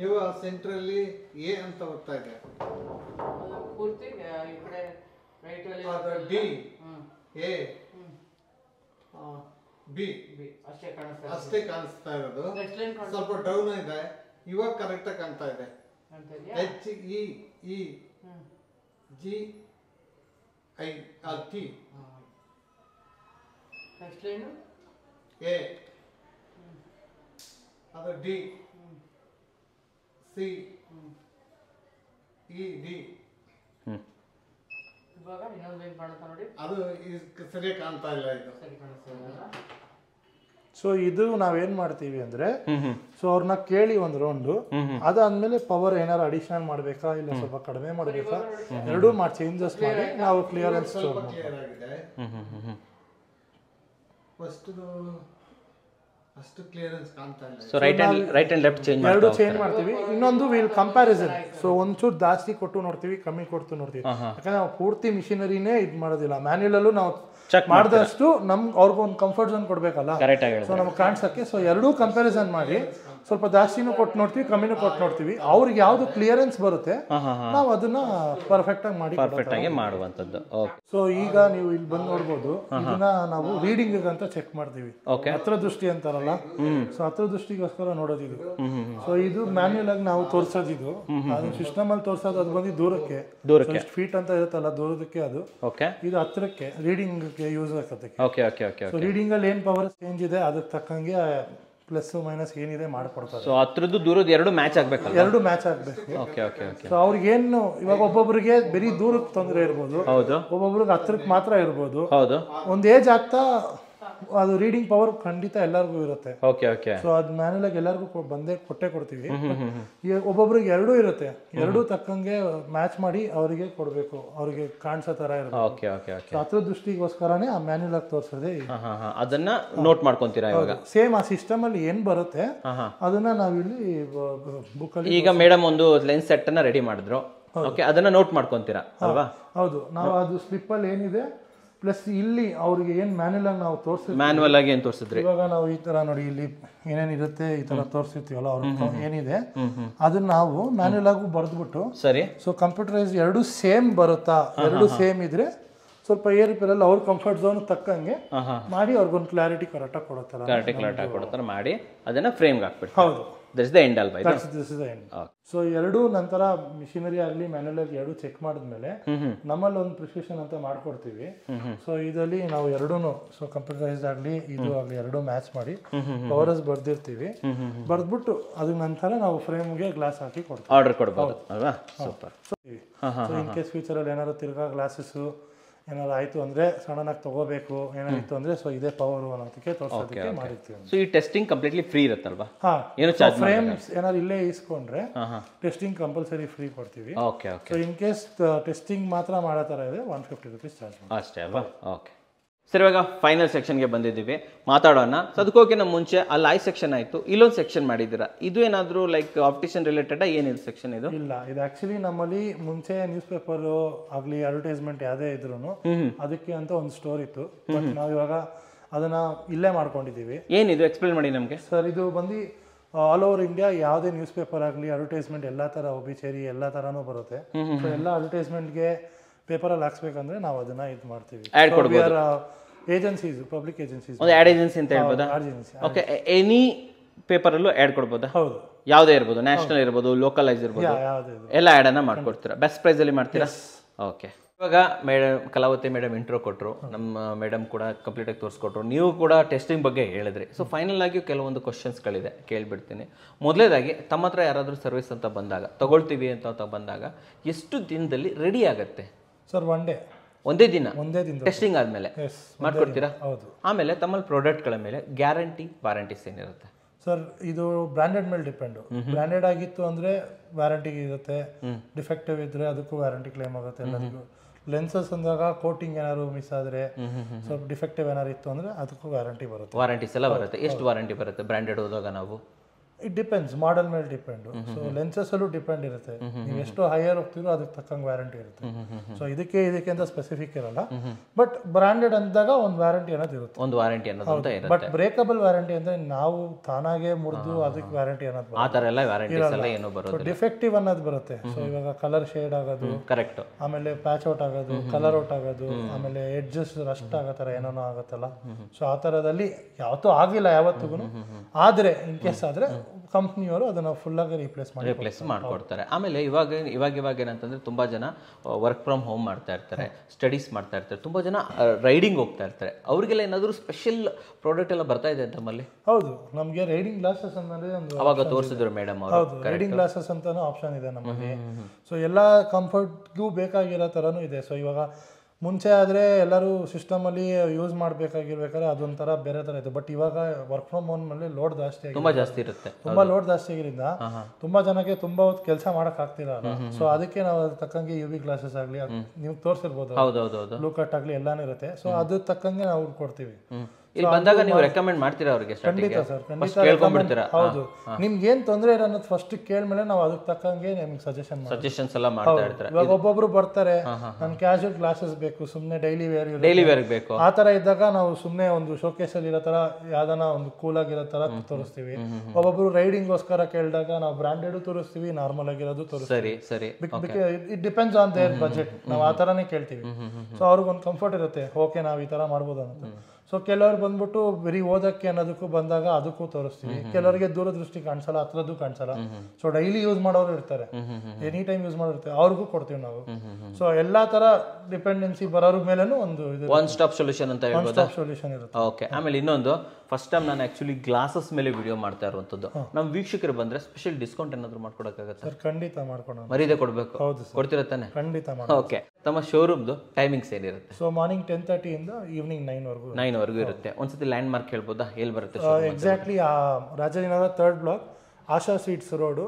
ಇವಾಗ ಸೆಂಟ್ರಲ್ಲಿ ಎ ಅಂತ ಓದ್ತಾ ಇದೆ ಪೂರ್ತಿ ಈ right D A B B ಅಷ್ಟೇ ಕಾಣಿಸ್ತಾ ಅಷ್ಟೇ ಕಾಣಿಸ್ತಾ ಇರೋದು ಸ್ವಲ್ಪ ಡೌನ್ ಇದೆ ಇವಾಗ ಕರೆಕ್ಟಾಗಿ ಕಾಣ್ತಾ ಇದೆ ಎಚ್ ಇ ಇ ಜಿ ಐದು ಹತ್ತಿ ನೆಕ್ಸ್ಟ್ ಲೈನು ಎ ಅದು ಡಿ ಸಿ ಇ ಡಿ ಇವಾಗ ಇನ್ನೊಂದು ಲೈನ್ ಕಾಣುತ್ತಾ ನೋಡಿ ಅದು ಸರಿಯಾಗಿ ಕಾಣ್ತಾ ಇಲ್ಲ ಇದು ಸರಿ ಕಾಣಿಸ್ತಾ ಇಲ್ಲ ಸೊ ಇದು ನಾವೇನ್ ಮಾಡ್ತೀವಿ ಅಂದ್ರೆ ಸೊ ಅವ್ರನ್ನ ಕೇಳಿ ಒಂದ್ ರೌಂಡು ಅದಾದ್ಮೇಲೆ ಪವರ್ ಏನಾರು ಅಡಿಷನಲ್ ಮಾಡ್ಬೇಕಾ ಇಲ್ಲ ಸ್ವಲ್ಪ ಕಡಿಮೆ ಮಾಡ್ಬೇಕಾ ಎರಡೂ ಮಾಡಿ ಚೇಂಜಸ್ ಮಾಡಿ ನಾವು ಕ್ಲಿಯರೆನ್ಸ್ ಎರಡು ಚೇಂಜ್ ಮಾಡ್ತೀವಿ ಇನ್ನೊಂದು ವಿಲ್ ಕಂಪ್ಯಾರಿಸನ್ ಸೊ ಒಂಚೂರು ಜಾಸ್ತಿ ಕೊಟ್ಟು ನೋಡ್ತೀವಿ ಕಮ್ಮಿ ಕೊಟ್ಟು ನೋಡ್ತೀವಿ ಯಾಕಂದ್ರೆ ನಾವು ಪೂರ್ತಿ ಮಿಷಿನರಿನೇ ಇದು ಮಾಡೋದಿಲ್ಲ ಮ್ಯಾನ್ಯಲಲ್ಲೂ ನಾವು ಚೆಕ್ ಮಾಡಿದಷ್ಟು ನಮ್ಗೆ ಅವ್ರಿಗೂ ಒಂದು ಕಂಫರ್ಟ್ ಝೋನ್ ಕೊಡಬೇಕಲ್ಲ ಕರೆಕ್ಟಾಗಿ ಸೊ ನಮ್ಗೆ ಕಾಣಿಸೋಕ್ಕೆ ಸೊ ಎರಡೂ ಕಂಪ್ಯಾರಿಸನ್ ಮಾಡಿ ಸ್ವಲ್ಪ ಜಾಸ್ತಿನೂ ಕೊಟ್ಟು ನೋಡ್ತೀವಿ ಕಮ್ಮಿನೂ ಕೊಟ್ಟು ನೋಡ್ತೀವಿ ಅವ್ರಿಗೆ ಯಾವುದು ಕ್ಲಿಯರೆನ್ಸ್ ಬರುತ್ತೆ ನಾವು ಅದನ್ನ ಪರ್ಫೆಕ್ಟ್ ಆಗಿ ಮಾಡಿ ಪರ್ಫೆಕ್ಟ್ ಆಗಿ ಮಾಡುವಂತದ್ದು ಸೊ ಈಗ ನೀವು ಇಲ್ಲಿ ಬಂದು ನೋಡ್ಬೋದು ಇದನ್ನ ನಾವು ರೀಡಿಂಗ್ ಅಂತ ಚೆಕ್ ಮಾಡ್ತೀವಿ ಹತ್ರ ದೃಷ್ಟಿ ಅಂತಾರಲ್ಲ ಸೊ ಹತ್ರ ದೃಷ್ಟಿಗೋಸ್ಕರ ನೋಡೋದಿದು ಸೊ ಇದು ಮ್ಯಾನ್ಯಲ್ ಆಗಿ ನಾವು ಇದು ಅದು ಸಿಸ್ಟಮ್ ಅಲ್ಲಿ ತೋರಿಸೋದು ಅದು ಬಂದು ದೂರಕ್ಕೆ ದೂರಕ್ಕೆ ಫೀಟ್ ಅಂತ ಇರುತ್ತಲ್ಲ ದೂರದಕ್ಕೆ ಅದು ಓಕೆ ಇದು ಹತ್ರಕ್ಕೆ ರೀಡಿಂಗ್ ಯೂಸ್ ಆಗತ್ತೆ ಓಕೆ ಓಕೆ ಓಕೆ ಸೊ ಅಲ್ಲಿ ಏನು ಪವರ್ ಚೇಂಜ್ ಇದೆ ಅದಕ್ಕೆ ತಕ್ಕಂಗೆ ಪ್ಲಸ್ ಮೈನಸ್ ಏನಿದೆ ಮಾಡ್ಕೊಡ್ತಾರೆ ಸೊ ಹತ್ರದ್ದು ದೂರದ ಎರಡು ಮ್ಯಾಚ್ ಆಗಬೇಕು ಎರಡು ಮ್ಯಾಚ್ ಆಗಬೇಕು ಓಕೆ ಓಕೆ ಓಕೆ ಸೊ ಅವ್ರಿಗೇನು ಇವಾಗ ಒಬ್ಬೊಬ್ಬರಿಗೆ ಬೆರಿ ದೂರಕ್ಕೆ ತೊಂದರೆ ಇರ್ಬೋದು ಹೌದು ಒಬ್ಬೊಬ್ರಿಗೆ ಹತ್ರಕ್ಕೆ ಮಾತ್ರ ಇರ್ಬೋದು ಹೌದು ಒಂದು ಏಜ್ ಆಗ್ತಾ ಅದು ರೀಡಿಂಗ್ ಪವರ್ ಖಂಡಿತ ಎಲ್ಲರಿಗೂ ಇರುತ್ತೆ ಓಕೆ ಓಕೆ ಸೊ ಅದು ಮ್ಯಾನುಯಲ್ ಆಗಿ ಎಲ್ಲರಿಗೂ ಬಂದೇ ಕೊಟ್ಟೆ ಕೊಡ್ತೀವಿ ಒಬ್ಬೊಬ್ರಿಗೆ ಎರಡೂ ಇರುತ್ತೆ ಎರಡೂ ತಕ್ಕಂಗೆ ಮ್ಯಾಚ್ ಮಾಡಿ ಅವರಿಗೆ ಕೊಡ್ಬೇಕು ಅವರಿಗೆ ಕಾಣಿಸೋ ತರ ಇರುತ್ತೆ ಓಕೆ ಓಕೆ ಓಕೆ ದೃಷ್ಟಿಗೋಸ್ಕರನೇ ಆ ಮ್ಯಾನ್ಯಲ್ ಆಗಿ ತೋರಿಸೋದೇ ಅದನ್ನ ನೋಟ್ ಮಾಡ್ಕೊಂತೀರಾ ಇವಾಗ ಸೇಮ್ ಆ ಸಿಸ್ಟಮ್ ಅಲ್ಲಿ ಏನ್ ಬರುತ್ತೆ ಅದನ್ನ ನಾವಿಲ್ಲಿ ಬುಕ್ ಅಲ್ಲಿ ಈಗ ಮೇಡಮ್ ಒಂದು ಲೆನ್ಸ್ ಸೆಟ್ ಅನ್ನ ರೆಡಿ ಮಾಡಿದ್ರು ಓಕೆ ಅದನ್ನ ನೋಟ್ ಮಾಡ್ಕೊಂತೀರಾ ಅಲ್ವಾ ಹೌದು ನಾವು ಅದು ಸ್ಲಿಪ್ ಅಲ್ಲಿ ಏನಿದೆ ಪ್ಲಸ್ ಇಲ್ಲಿ ಅವ್ರಿಗೆ ಏನು ಮ್ಯಾನ್ಯಲ್ ಆಗಿ ನಾವು ತೋರಿಸಿ ಮ್ಯಾನ್ಯಲ್ ಆಗಿ ಏನು ತೋರಿಸಿದ್ರೆ ಇವಾಗ ನಾವು ಈ ತರ ನೋಡಿ ಇಲ್ಲಿ ಏನೇನಿರುತ್ತೆ ಈ ತರ ತೋರಿಸಿರ್ತೀವಲ್ಲ ಅವ್ರ ಏನಿದೆ ಅದನ್ನ ನಾವು ಮ್ಯಾನ್ಯಲ್ ಆಗಿ ಬರೆದ್ಬಿಟ್ಟು ಸರಿ ಸೊ ಕಂಪ್ಯೂಟರೈಸ್ ಎರಡು ಸೇಮ್ ಬರುತ್ತಾ ಎರಡು ಸೇಮ್ ಇದ್ರೆ ಸ್ವಲ್ಪ ಏರ್ ಅಲ್ಲಿ ಅವ್ರ ಕಂಫರ್ಟ್ ಝೋನ್ ತಕ್ಕಂಗೆ ಮಾಡಿ ಅವ್ರಿಗೊಂದು ಕ್ಲಾರಿಟಿ ಕರೆಕ್ಟಾಗಿ ಕೊಡುತ್ತಾರೆ ಕ್ಲಾರಿಟಿ ಕರೆಕ್ಟಾಗಿ ಕೊಡ್ತಾರೆ ಮಾಡಿ ಅದನ್ನ ಫ್ರೇಮ್ಗೆ ಹಾಕ್ಬಿಟ್ಟು ಹೌದು ದಿಸ್ ದ ಎಂಡ್ ಅಲ್ವಾ ದಿಸ್ ಇಸ್ ದ ಸೊ ಎರಡೂ ನಂತರ ಮಿಷಿನರಿ ಆಗಲಿ ಮ್ಯಾನ್ಯಲ್ ಆಗಲಿ ಎರಡೂ ಚೆಕ್ ಮಾಡಿದ್ಮೇಲೆ ನಮ್ಮಲ್ಲಿ ಒಂದು ಪ್ರಿಸ್ಕ್ರಿಪ್ಷನ್ ಅಂತ ಮಾಡ್ಕೊಡ್ತೀವಿ ಸೊ ಇದರಲ್ಲಿ ನಾವು ಎರಡೂ ಸೊ ಕಂಪ್ಯೂಟರೈಸ್ ಆಗಲಿ ಇದು ಆಗಲಿ ಎರಡು ಮ್ಯಾಚ್ ಮಾಡಿ ಪವರಸ್ ಬರ್ದಿರ್ತೀವಿ ಬರ್ದ್ಬಿಟ್ಟು ಅದ್ರ ನಂತರ ನಾವು ಫ್ರೇಮ್ಗೆ ಗ್ಲಾಸ್ ಹಾಕಿ ಕೊಡ್ತೀವಿ ಆರ್ಡರ್ ಕೊಡ್ಬೋದು ಸೂಪರ್ ಸೊ ಇನ್ ಕೇಸ್ ಫ್ಯೂಚರಲ್ಲಿ ಏನಾದ್ರು ತಿರ್ಗಾ ಗ್ಲಾಸಸ್ಸು ಏನಾರು ಆಯಿತು ಅಂದರೆ ಆಗಿ ತೊಗೋಬೇಕು ಏನಾಯಿತು ಅಂದರೆ ಸೊ ಇದೇ ಪವರು ಅನ್ನೋದಕ್ಕೆ ತೋರಿಸೋದಕ್ಕೆ ಮಾಡಿರ್ತೀವಿ ಸೊ ಈ ಟೆಸ್ಟಿಂಗ್ ಕಂಪ್ಲೀಟ್ಲಿ ಫ್ರೀ ಇರುತ್ತಲ್ವಾ ಹಾಂ ಏನು ಚಾರ್ಜ್ ಫ್ರೇಮ್ಸ್ ಏನಾದ್ರು ಇಲ್ಲೇ ಇಸ್ಕೊಂಡ್ರೆ ಟೆಸ್ಟಿಂಗ್ ಕಂಪಲ್ಸರಿ ಫ್ರೀ ಕೊಡ್ತೀವಿ okay okay so in case testing ಮಾತ್ರ ಮಾಡೋ ಥರ ಇದೆ ಒನ್ ಫಿಫ್ಟಿ ರುಪೀಸ್ ಚಾರ್ಜ್ ಅಷ್ಟೇ ಅಲ್ವಾ ಓಕೆ ಸರ್ ಇವಾಗ ಫೈನಲ್ ಸೆಕ್ಷನ್ಗೆ ಬಂದಿದ್ದೀವಿ ಮಾತಾಡೋಣ ಸೊ ನಮ್ಮ ಮುಂಚೆ ಅಲ್ಲಿ ಐ ಸೆಕ್ಷನ್ ಆಯಿತು ಇಲ್ಲೊಂದು ಸೆಕ್ಷನ್ ಮಾಡಿದ್ದೀರಾ ಇದು ಏನಾದರೂ ಲೈಕ್ ಆಪ್ಟಿಷನ್ ರಿಲೇಟೆಡ್ ಏನಿದೆ ಸೆಕ್ಷನ್ ಇದು ಇಲ್ಲ ಇದು ಆಕ್ಚುಲಿ ನಮ್ಮಲ್ಲಿ ಮುಂಚೆ ನ್ಯೂಸ್ ಪೇಪರು ಆಗಲಿ ಅಡ್ವರ್ಟೈಸ್ಮೆಂಟ್ ಯಾವುದೇ ಇದ್ರು ಅದಕ್ಕೆ ಅಂತ ಒಂದು ಸ್ಟೋರ್ ಇತ್ತು ಬಟ್ ನಾವು ಇವಾಗ ಅದನ್ನು ಇಲ್ಲೇ ಮಾಡ್ಕೊಂಡಿದ್ದೀವಿ ಏನಿದು ಎಕ್ಸ್ಪ್ಲೇನ್ ಮಾಡಿ ನಮಗೆ ಸರ್ ಇದು ಬಂದು ಆಲ್ ಓವರ್ ಇಂಡಿಯಾ ಯಾವುದೇ ನ್ಯೂಸ್ ಪೇಪರ್ ಆಗಲಿ ಅಡ್ವರ್ಟೈಸ್ಮೆಂಟ್ ಎಲ್ಲ ಥರ ಒಬಿಚೇರಿ ಎಲ್ಲ ಥರನೂ ಬರುತ್ತೆ ಸೊ ಎಲ್ಲ ಅಡ್ವರ್ಟೈಸ್ಮೆಂಟ್ಗೆ ಪೇಪರಲ್ಲಿ ಹಾಕ್ಸ್ಬೇಕಂದ್ರೆ ನಾವು ಅದನ್ನ ಇದು ಮಾಡ್ತೀವಿ ಆ್ಯಡ್ ಏಜೆನ್ಸೀಸ್ ಪಬ್ಲಿಕ್ ಏಜೆನ್ಸೀಸ್ ಒಂದು ಆ್ಯಡ್ ಏಜೆನ್ಸಿ ಅಂತ ಹೇಳ್ಬೋದಾ ಓಕೆ ಎನಿ ಪೇಪರಲ್ಲೂ ಆ್ಯಡ್ ಕೊಡ್ಬೋದಾ ಹೌದು ಯಾವುದೇ ಇರ್ಬೋದು ನ್ಯಾಷನಲ್ ಇರ್ಬೋದು ಲೋಕಲೈಸ್ ಇರ್ಬೋದು ಎಲ್ಲ ಆ್ಯಡನ್ನು ಮಾಡ್ಕೊಡ್ತೀರಾ ಬೆಸ್ಟ್ ಪ್ರೈಸಲ್ಲಿ ಮಾಡ್ತೀರಾ ಓಕೆ ಇವಾಗ ಮೇಡಮ್ ಕಲಾವತಿ ಮೇಡಮ್ ಇಂಟ್ರೋ ಕೊಟ್ಟರು ನಮ್ಮ ಮೇಡಮ್ ಕೂಡ ಕಂಪ್ಲೀಟಾಗಿ ತೋರಿಸ್ಕೊಟ್ರು ನೀವು ಕೂಡ ಟೆಸ್ಟಿಂಗ್ ಬಗ್ಗೆ ಹೇಳಿದ್ರಿ ಸೊ ಫೈನಲ್ ಆಗಿ ಕೆಲವೊಂದು ಕ್ವಶನ್ಸ್ಗಳಿದೆ ಕೇಳಿಬಿಡ್ತೀನಿ ಮೊದಲೇದಾಗಿ ತಮ್ಮ ಹತ್ರ ಯಾರಾದರೂ ಸರ್ವಿಸ್ ಅಂತ ಬಂದಾಗ ತಗೊಳ್ತೀವಿ ಅಂತ ಬಂದಾಗ ಎಷ್ಟು ದಿನದಲ್ಲಿ ರೆಡಿ ಆಗುತ್ತೆ ಸರ್ ಒನ್ ಡೇ ಒಂದೇ ದಿನ ಒಂದೇ ದಿನ ಟೆಸ್ಟಿಂಗ್ ಆದಮೇಲೆ ಮಾಡ್ಕೊಡ್ತೀರಾ ಹೌದು ಆಮೇಲೆ ತಮ್ಮಲ್ಲಿ ಪ್ರಾಡಕ್ಟ್ಗಳ ಮೇಲೆ ಗ್ಯಾರಂಟಿ ವಾರಂಟೀಸ್ ಏನಿರುತ್ತೆ ಸರ್ ಇದು ಬ್ರ್ಯಾಂಡೆಡ್ ಮೇಲೆ ಡಿಪೆಂಡು ಬ್ರ್ಯಾಂಡೆಡ್ ಆಗಿತ್ತು ಅಂದರೆ ವ್ಯಾರಂಟಿ ಇರುತ್ತೆ ಡಿಫೆಕ್ಟಿವ್ ಇದ್ದರೆ ಅದಕ್ಕೂ ವ್ಯಾರಂಟಿ ಕ್ಲೇಮ್ ಆಗುತ್ತೆ ಲೆನ್ಸಸ್ ಅಂದಾಗ ಕೋಟಿಂಗ್ ಏನಾದ್ರು ಮಿಸ್ ಆದರೆ ಸ್ವಲ್ಪ ಡಿಫೆಕ್ಟಿವ್ ಏನಾದ್ರು ಇತ್ತು ಅಂದರೆ ಅದಕ್ಕೂ ವ್ಯಾರಂಟಿ ಬರುತ್ತೆ ವಾರಂಟೀಸ್ ಎಲ್ಲ ಬರುತ್ತೆ ಎಷ್ಟು ವಾರಂಟಿ ಬರುತ್ತೆ ಬ್ರ್ಯಾಂಡೆಡ್ ಹೋದಾಗ ನಾವು ಇಟ್ ಡಿಪೆಂಡ್ಸ್ ಮಾಡೆಲ್ ಮೇಲೆ ಡಿಪೆಂಡ್ ಸೊ ಲೆನ್ಸಸ್ ಅಲ್ಲೂ ಡಿಪೆಂಡ್ ಇರುತ್ತೆ ನೀವು ಎಷ್ಟು ಹೈಯರ್ ಹೋಗ್ತೀರೋ ಅದಕ್ಕೆ ತಕ್ಕಂಗೆ ವ್ಯಾರಂಟಿ ಇರುತ್ತೆ ಸೊ ಇದಕ್ಕೆ ಇದಕ್ಕೆ ಅಂತ ಸ್ಪೆಸಿಫಿಕ್ ಇರಲ್ಲ ಬಟ್ ಬ್ರಾಂಡೆಡ್ ಅಂದಾಗ ಒಂದು ವ್ಯಾರಂಟಿ ಅನ್ನೋದು ಇರುತ್ತೆ ಒಂದು ವಾರಂಟಿ ಅನ್ನೋದು ಬಟ್ ಬ್ರೇಕಬಲ್ ವ್ಯಾರಂಟಿ ಅಂದ್ರೆ ನಾವು ತಾನಾಗೆ ಮುರಿದು ಅದಕ್ಕೆ ವ್ಯಾರಂಟಿ ಅನ್ನೋದು ಆ ಥರ ಎಲ್ಲ ಏನೋ ಬರುತ್ತೆ ಡಿಫೆಕ್ಟಿವ್ ಅನ್ನೋದು ಬರುತ್ತೆ ಸೊ ಇವಾಗ ಕಲರ್ ಶೇಡ್ ಆಗೋದು ಕರೆಕ್ಟ್ ಆಮೇಲೆ ಪ್ಯಾಚ್ ಔಟ್ ಆಗೋದು ಕಲರ್ ಔಟ್ ಆಗೋದು ಆಮೇಲೆ ಎಡ್ಜಸ್ ರಸ್ಟ್ ಆಗೋ ತರ ಏನೋ ಆಗುತ್ತಲ್ಲ ಸೊ ಆ ತರದಲ್ಲಿ ಯಾವತ್ತೂ ಆಗಿಲ್ಲ ಯಾವತ್ತಿಗೂ ಆದ್ರೆ ಇನ್ ಕೇಸ್ ಆದ್ರೆ ಕಂಪ್ನಿಯವರು ಅದನ್ನು ಫುಲ್ಲಾಗಿ ರೀಪ್ಲೇಸ್ ಮಾಡಿ ರಿಪ್ಲೇಸ್ ಮಾಡಿಕೊಡ್ತಾರೆ ಆಮೇಲೆ ಇವಾಗ ಇವಾಗ ಇವಾಗ ಏನಂತಂದರೆ ತುಂಬ ಜನ ವರ್ಕ್ ಫ್ರಮ್ ಹೋಮ್ ಮಾಡ್ತಾ ಇರ್ತಾರೆ ಸ್ಟಡೀಸ್ ಮಾಡ್ತಾ ಇರ್ತಾರೆ ತುಂಬ ಜನ ರೈಡಿಂಗ್ ಹೋಗ್ತಾ ಇರ್ತಾರೆ ಅವರಿಗೆಲ್ಲ ಏನಾದರೂ ಸ್ಪೆಷಲ್ ಪ್ರಾಡಕ್ಟ್ ಎಲ್ಲ ಬರ್ತಾ ಇದೆ ನಮ್ಮಲ್ಲಿ ಹೌದು ನಮಗೆ ರೈಡಿಂಗ್ ಗ್ಲಾಸಸ್ ಅಂತಂದರೆ ಒಂದು ಅವಾಗ ತೋರಿಸಿದ್ರು ಮೇಡಮ್ ಹೌದು ರೈಡಿಂಗ್ ಗ್ಲಾಸಸ್ ಅಂತಲೂ ಆಪ್ಷನ್ ಇದೆ ನಮ್ಮಲ್ಲಿ ಸೊ ಎಲ್ಲ ಕಂಫರ್ಟ್ಗೂ ಬೇಕಾಗಿರೋ ಥರನೂ ಇದೆ ಸೊ ಇವಾಗ ಮುಂಚೆ ಆದರೆ ಎಲ್ಲರೂ ಸಿಸ್ಟಮಲ್ಲಿ ಯೂಸ್ ಮಾಡಬೇಕಾಗಿರ್ಬೇಕಾದ್ರೆ ಅದೊಂಥರ ಬೇರೆ ಥರ ಇತ್ತು ಬಟ್ ಇವಾಗ ವರ್ಕ್ ಫ್ರಮ್ ಹೋಮ್ ಅಲ್ಲಿ ಲೋಡ್ ಜಾಸ್ತಿ ತುಂಬ ಜಾಸ್ತಿ ಇರುತ್ತೆ ತುಂಬ ಲೋಡ್ ಜಾಸ್ತಿ ಆಗಿರಿಂದ ತುಂಬ ಜನಕ್ಕೆ ತುಂಬ ಹೊತ್ತು ಕೆಲಸ ಆಗ್ತಿಲ್ಲ ಸೊ ಅದಕ್ಕೆ ನಾವು ಅದ್ರ ತಕ್ಕಂಗೆ ಯು ವಿ ಗ್ಲಾಸಸ್ ಆಗಲಿ ನೀವು ತೋರಿಸಿರ್ಬೋದು ಲೂಕಟ್ ಕಟ್ ಆಗಲಿ ಎಲ್ಲಾನು ಇರುತ್ತೆ ಸೊ ಅದ್ರ ತಕ್ಕಂಗೆ ನಾವು ಕೊಡ್ತೀವಿ ಇಲ್ಲಿ ಬಂದಾಗ ನೀವು ರೆಕಮೆಂಡ್ ಮಾಡ್ತೀರಾ ಅವರಿಗೆ ಖಂಡಿತ ಸರ್ ಖಂಡಿತ ಹೌದು ನಿಮ್ಗೆ ಏನು ತೊಂದರೆ ಇರೋ ಅನ್ನೋದು ಫಸ್ಟ್ ಕೇಳ್ಮೇಲೆ ನಾವು ಅದಕ್ಕೆ ತಕ್ಕಂಗೆ ನಿಮ್ಗೆ ಸಜೆಷನ್ ಸಜೆಷನ್ಸ್ ಎಲ್ಲ ಮಾಡ್ತಾ ಇರ್ತಾರೆ ಇವಾಗ ಒಬ್ಬೊಬ್ರು ಬರ್ತಾರೆ ನನ್ ಕ್ಯಾಶುಯಲ್ ಕ್ಲಾಸಸ್ ಬೇಕು ಸುಮ್ಮನೆ ಡೈಲಿ ವೇರ್ ಡೈಲಿ ವೇರ್ ಬೇಕು ಆ ತರ ಇದ್ದಾಗ ನಾವು ಸುಮ್ಮನೆ ಒಂದು ಶೋಕೇಸ್ ಅಲ್ಲಿ ಇರೋ ತರ ಯಾವ್ದಾನ ಒಂದು ಕೂಲ್ ಆಗಿರೋ ತರ ತೋರಿಸ್ತೀವಿ ಒಬ್ಬೊಬ್ರು ಗೋಸ್ಕರ ಕೇಳಿದಾಗ ನಾವು ಬ್ರಾಂಡೆಡ್ ತೋರಿಸ್ತೀವಿ ನಾರ್ಮಲ್ ಆಗಿರೋದು ತೋರಿಸ್ತೀವಿ ಸರಿ it depends on their budget ನಾವು ಆ ತರನೇ ಕೇಳ್ತೀವಿ ಸೊ ಅವ್ರಿಗೊಂದು ಕಂಫರ್ಟ್ ಇರುತ್ತೆ ಓಕೆ ನಾವು ಈ ತರ ಮಾಡ್ಬೋದು ಅಂತ ಸೊ ಕೆಲವ್ರು ಬಂದ್ಬಿಟ್ಟು ಬರೀ ಓದಕ್ಕೆ ಅನ್ನೋದಕ್ಕೂ ಬಂದಾಗ ಅದಕ್ಕೂ ತೋರಿಸ್ತೀವಿ ಕೆಲವರಿಗೆ ದೂರದೃಷ್ಟಿ ಕಾಣಿಸಲ್ಲ ಹತ್ರದ್ದು ಕಾಣಿಸಲ್ಲ ಸೊ ಡೈಲಿ ಯೂಸ್ ಮಾಡೋರು ಇರ್ತಾರೆ ಎನಿ ಟೈಮ್ ಯೂಸ್ ಮಾಡಿರ್ತಾರೆ ಅವ್ರಿಗೂ ಕೊಡ್ತೀವಿ ನಾವು ಸೊ ಎಲ್ಲಾ ತರ ಡಿಪೆಂಡೆನ್ಸಿ ಬರೋರ ಮೇಲೂ ಒಂದು ಒನ್ ಸ್ಟಾಪ್ ಸೊಲ್ಯೂಷನ್ ಅಂತ ಸೊಲ್ಯೂಷನ್ ಇರುತ್ತೆ ಓಕೆ ಆಮೇಲೆ ಇನ್ನೊಂದು ಫಸ್ಟ್ ಟೈಮ್ ನಾನು ಆಕ್ಚುಲಿ ಗ್ಲಾಸಸ್ ಮೇಲೆ ವಿಡಿಯೋ ಮಾಡ್ತಾ ಇರುವಂತದ್ದು ನಮ್ಮ ವೀಕ್ಷಕರು ಬಂದ್ರೆ ಸ್ಪೆಷಲ್ ಡಿಸ್ಕೌಂಟ್ ಏನಾದ್ರು ಮಾಡ್ಕೊಡಕ್ಕಾಗತ್ತೆ ಸರ್ ಖಂಡಿತ ಮಾಡ್ಕೊಡೋಣ ಮರೀದೆ ಕೊಡ್ಬೇಕು ಹೌದು ಸರ್ ಕೊಡ್ತಿರತ್ತಾನೆ ಖಂಡಿತ ಓಕೆ ತಮ್ಮ ಶೋರೂಮ್ದು ಟೈಮಿಂಗ್ಸ್ ಏನಿರುತ್ತೆ ಸೊ ಮಾರ್ನಿಂಗ್ ಟೆನ್ ತರ್ಟಿಯಿಂದ ಈವ್ನಿಂಗ್ ವರ್ಗು ನೈನ್ ಮಿಲಿಯನ್ವರೆಗೂ ಇರುತ್ತೆ ಒಂದ್ಸತಿ ಲ್ಯಾಂಡ್ ಮಾರ್ಕ್ ಹೇಳ್ಬೋದಾ ಎಲ್ಲಿ ಬರುತ್ತೆ exactly Rajajinagar third block Asha sweets road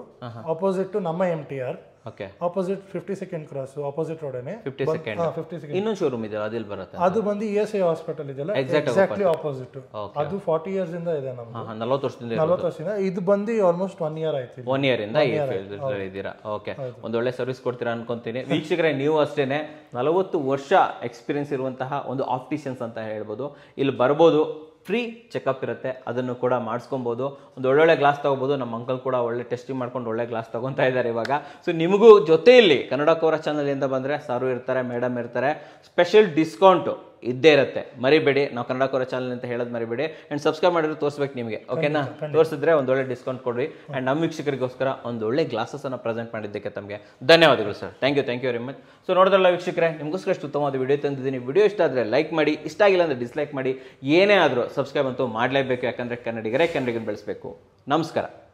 to ನಮ್ಮ M T R okay opposite fifty second cross opposite road fifty second fifty second ಇನ್ನೊಂದು ಶೋರೂಮ್ ಇದೆ ಅದಿಲ್ ಬರುತ್ತೆ ಅದು ಬಂದು ಇ ಎಸ್ ಐ ಹಾಸ್ಪಿಟಲ್ ಇದೆಯಲ್ಲ ಎಕ್ಸಾಕ್ಟ್ಲಿ ಆಪೋಸಿಟ್ ಅದು ಫಾರ್ಟಿ ಇಯರ್ಸ್ ಇಂದ ಇದೆ ನಮ್ಮ ನಲವತ್ತು ವರ್ಷದಿಂದ ನಲವತ್ತು ವರ್ಷದಿಂದ ಇದು ಬಂದು ಆಲ್ಮೋಸ್ಟ್ ಒನ್ ಇಯರ್ ಆಯ್ತು ಒನ್ ಇಯರ್ ಇಂದ ಇದ್ದೀರಾ ಓಕೆ ಒಂದು ಒಳ್ಳೆ ಸರ್ವಿಸ್ ಕೊಡ್ತೀರಾ ಅನ್ಕೊಂತೀನಿ ವೀಕ್ಷಕರೇ ನೀವು ಅಷ್ಟೇನೆ ನಲವತ್ತು ವರ್ಷ ಎಕ್ಸ್ಪೀರಿಯನ್ಸ್ ಇರುವಂತಹ ಒಂದು ಆಪ್ಟಿಷಿಯನ್ಸ್ ಅಂತ ಹೇಳ್ಬೋದು ಇಲ್ಲಿ ಬರ್ಬೋದು ಫ್ರೀ ಚೆಕಪ್ ಇರುತ್ತೆ ಅದನ್ನು ಕೂಡ ಮಾಡಿಸ್ಕೊಬೋದು ಒಂದು ಒಳ್ಳೊಳ್ಳೆ ಗ್ಲಾಸ್ ತೊಗೋಬೋದು ನಮ್ಮ ಅಂಕಲ್ ಕೂಡ ಒಳ್ಳೆ ಟೆಸ್ಟಿಂಗ್ ಮಾಡ್ಕೊಂಡು ಒಳ್ಳೆ ಗ್ಲಾಸ್ ತೊಗೊತಾ ಇದ್ದಾರೆ ಇವಾಗ ಸೊ ನಿಮಗೂ ಜೊತೆಯಲ್ಲಿ ಕನ್ನಡ ಕೋರ ಚಾನಲಿಂದ ಬಂದರೆ ಸಾರು ಇರ್ತಾರೆ ಮೇಡಮ್ ಇರ್ತಾರೆ ಸ್ಪೆಷಲ್ ಡಿಸ್ಕೌಂಟು ಇದ್ದೇ ಇರುತ್ತೆ ಮರಿಬೇಡಿ ನಾವು ಕನ್ನಡ ಕೋರ ಚಾನಲ್ ಅಂತ ಹೇಳೋದು ಮರಿಬೇಡಿ ಆ್ಯಂಡ್ ಸಬ್ಸ್ಕ್ರೈಬ್ ಮಾಡಿದ್ರೆ ತೋರಿಸ್ಬೇಕು ನಿಮಗೆ ಓಕೆನಾ ತೋರಿಸಿದ್ರೆ ಒಂದೊಳ್ಳೆ ಡಿಸ್ಕೌಂಟ್ ಕೊಡ್ರಿ ಆ್ಯಂಡ್ ನಮ್ಮ ವೀಕ್ಷಕರಿಗೋಸ್ಕರ ಒಂದೊಳ್ಳೆ ಗ್ಲಾಸಸನ್ನು ಪ್ರೆಸೆಂಟ್ ಮಾಡಿದ್ದಕ್ಕೆ ತಮಗೆ ಧನ್ಯವಾದಗಳು sir thank you thank you very much so ನೋಡಿದ್ರಲ್ಲ ವೀಕ್ಷಕರೇ ನಿಮಗೋಸ್ಕರ ಎಷ್ಟು ಉತ್ತಮವಾದ ವಿಡಿಯೋ ತಂದಿದ್ದೀನಿ ವಿಡಿಯೋ ಇಷ್ಟ ಆದರೆ ಲೈಕ್ ಮಾಡಿ ಇಷ್ಟ ಆಗಿಲ್ಲ ಅಂದರೆ ಡಿಸ್ಲೈಕ್ ಮಾಡಿ ಏನೇ ಆದರೂ ಸಬ್ಸ್ಕ್ರೈಬ್ ಅಂತೂ ಮಾಡಲೇಬೇಕು ಯಾಕಂದರೆ ಕನ್ನಡಿಗರೇ ಕನ್ನಡಿಗರು ಬೆಳೆಸಬೇಕು ನಮಸ್ಕಾರ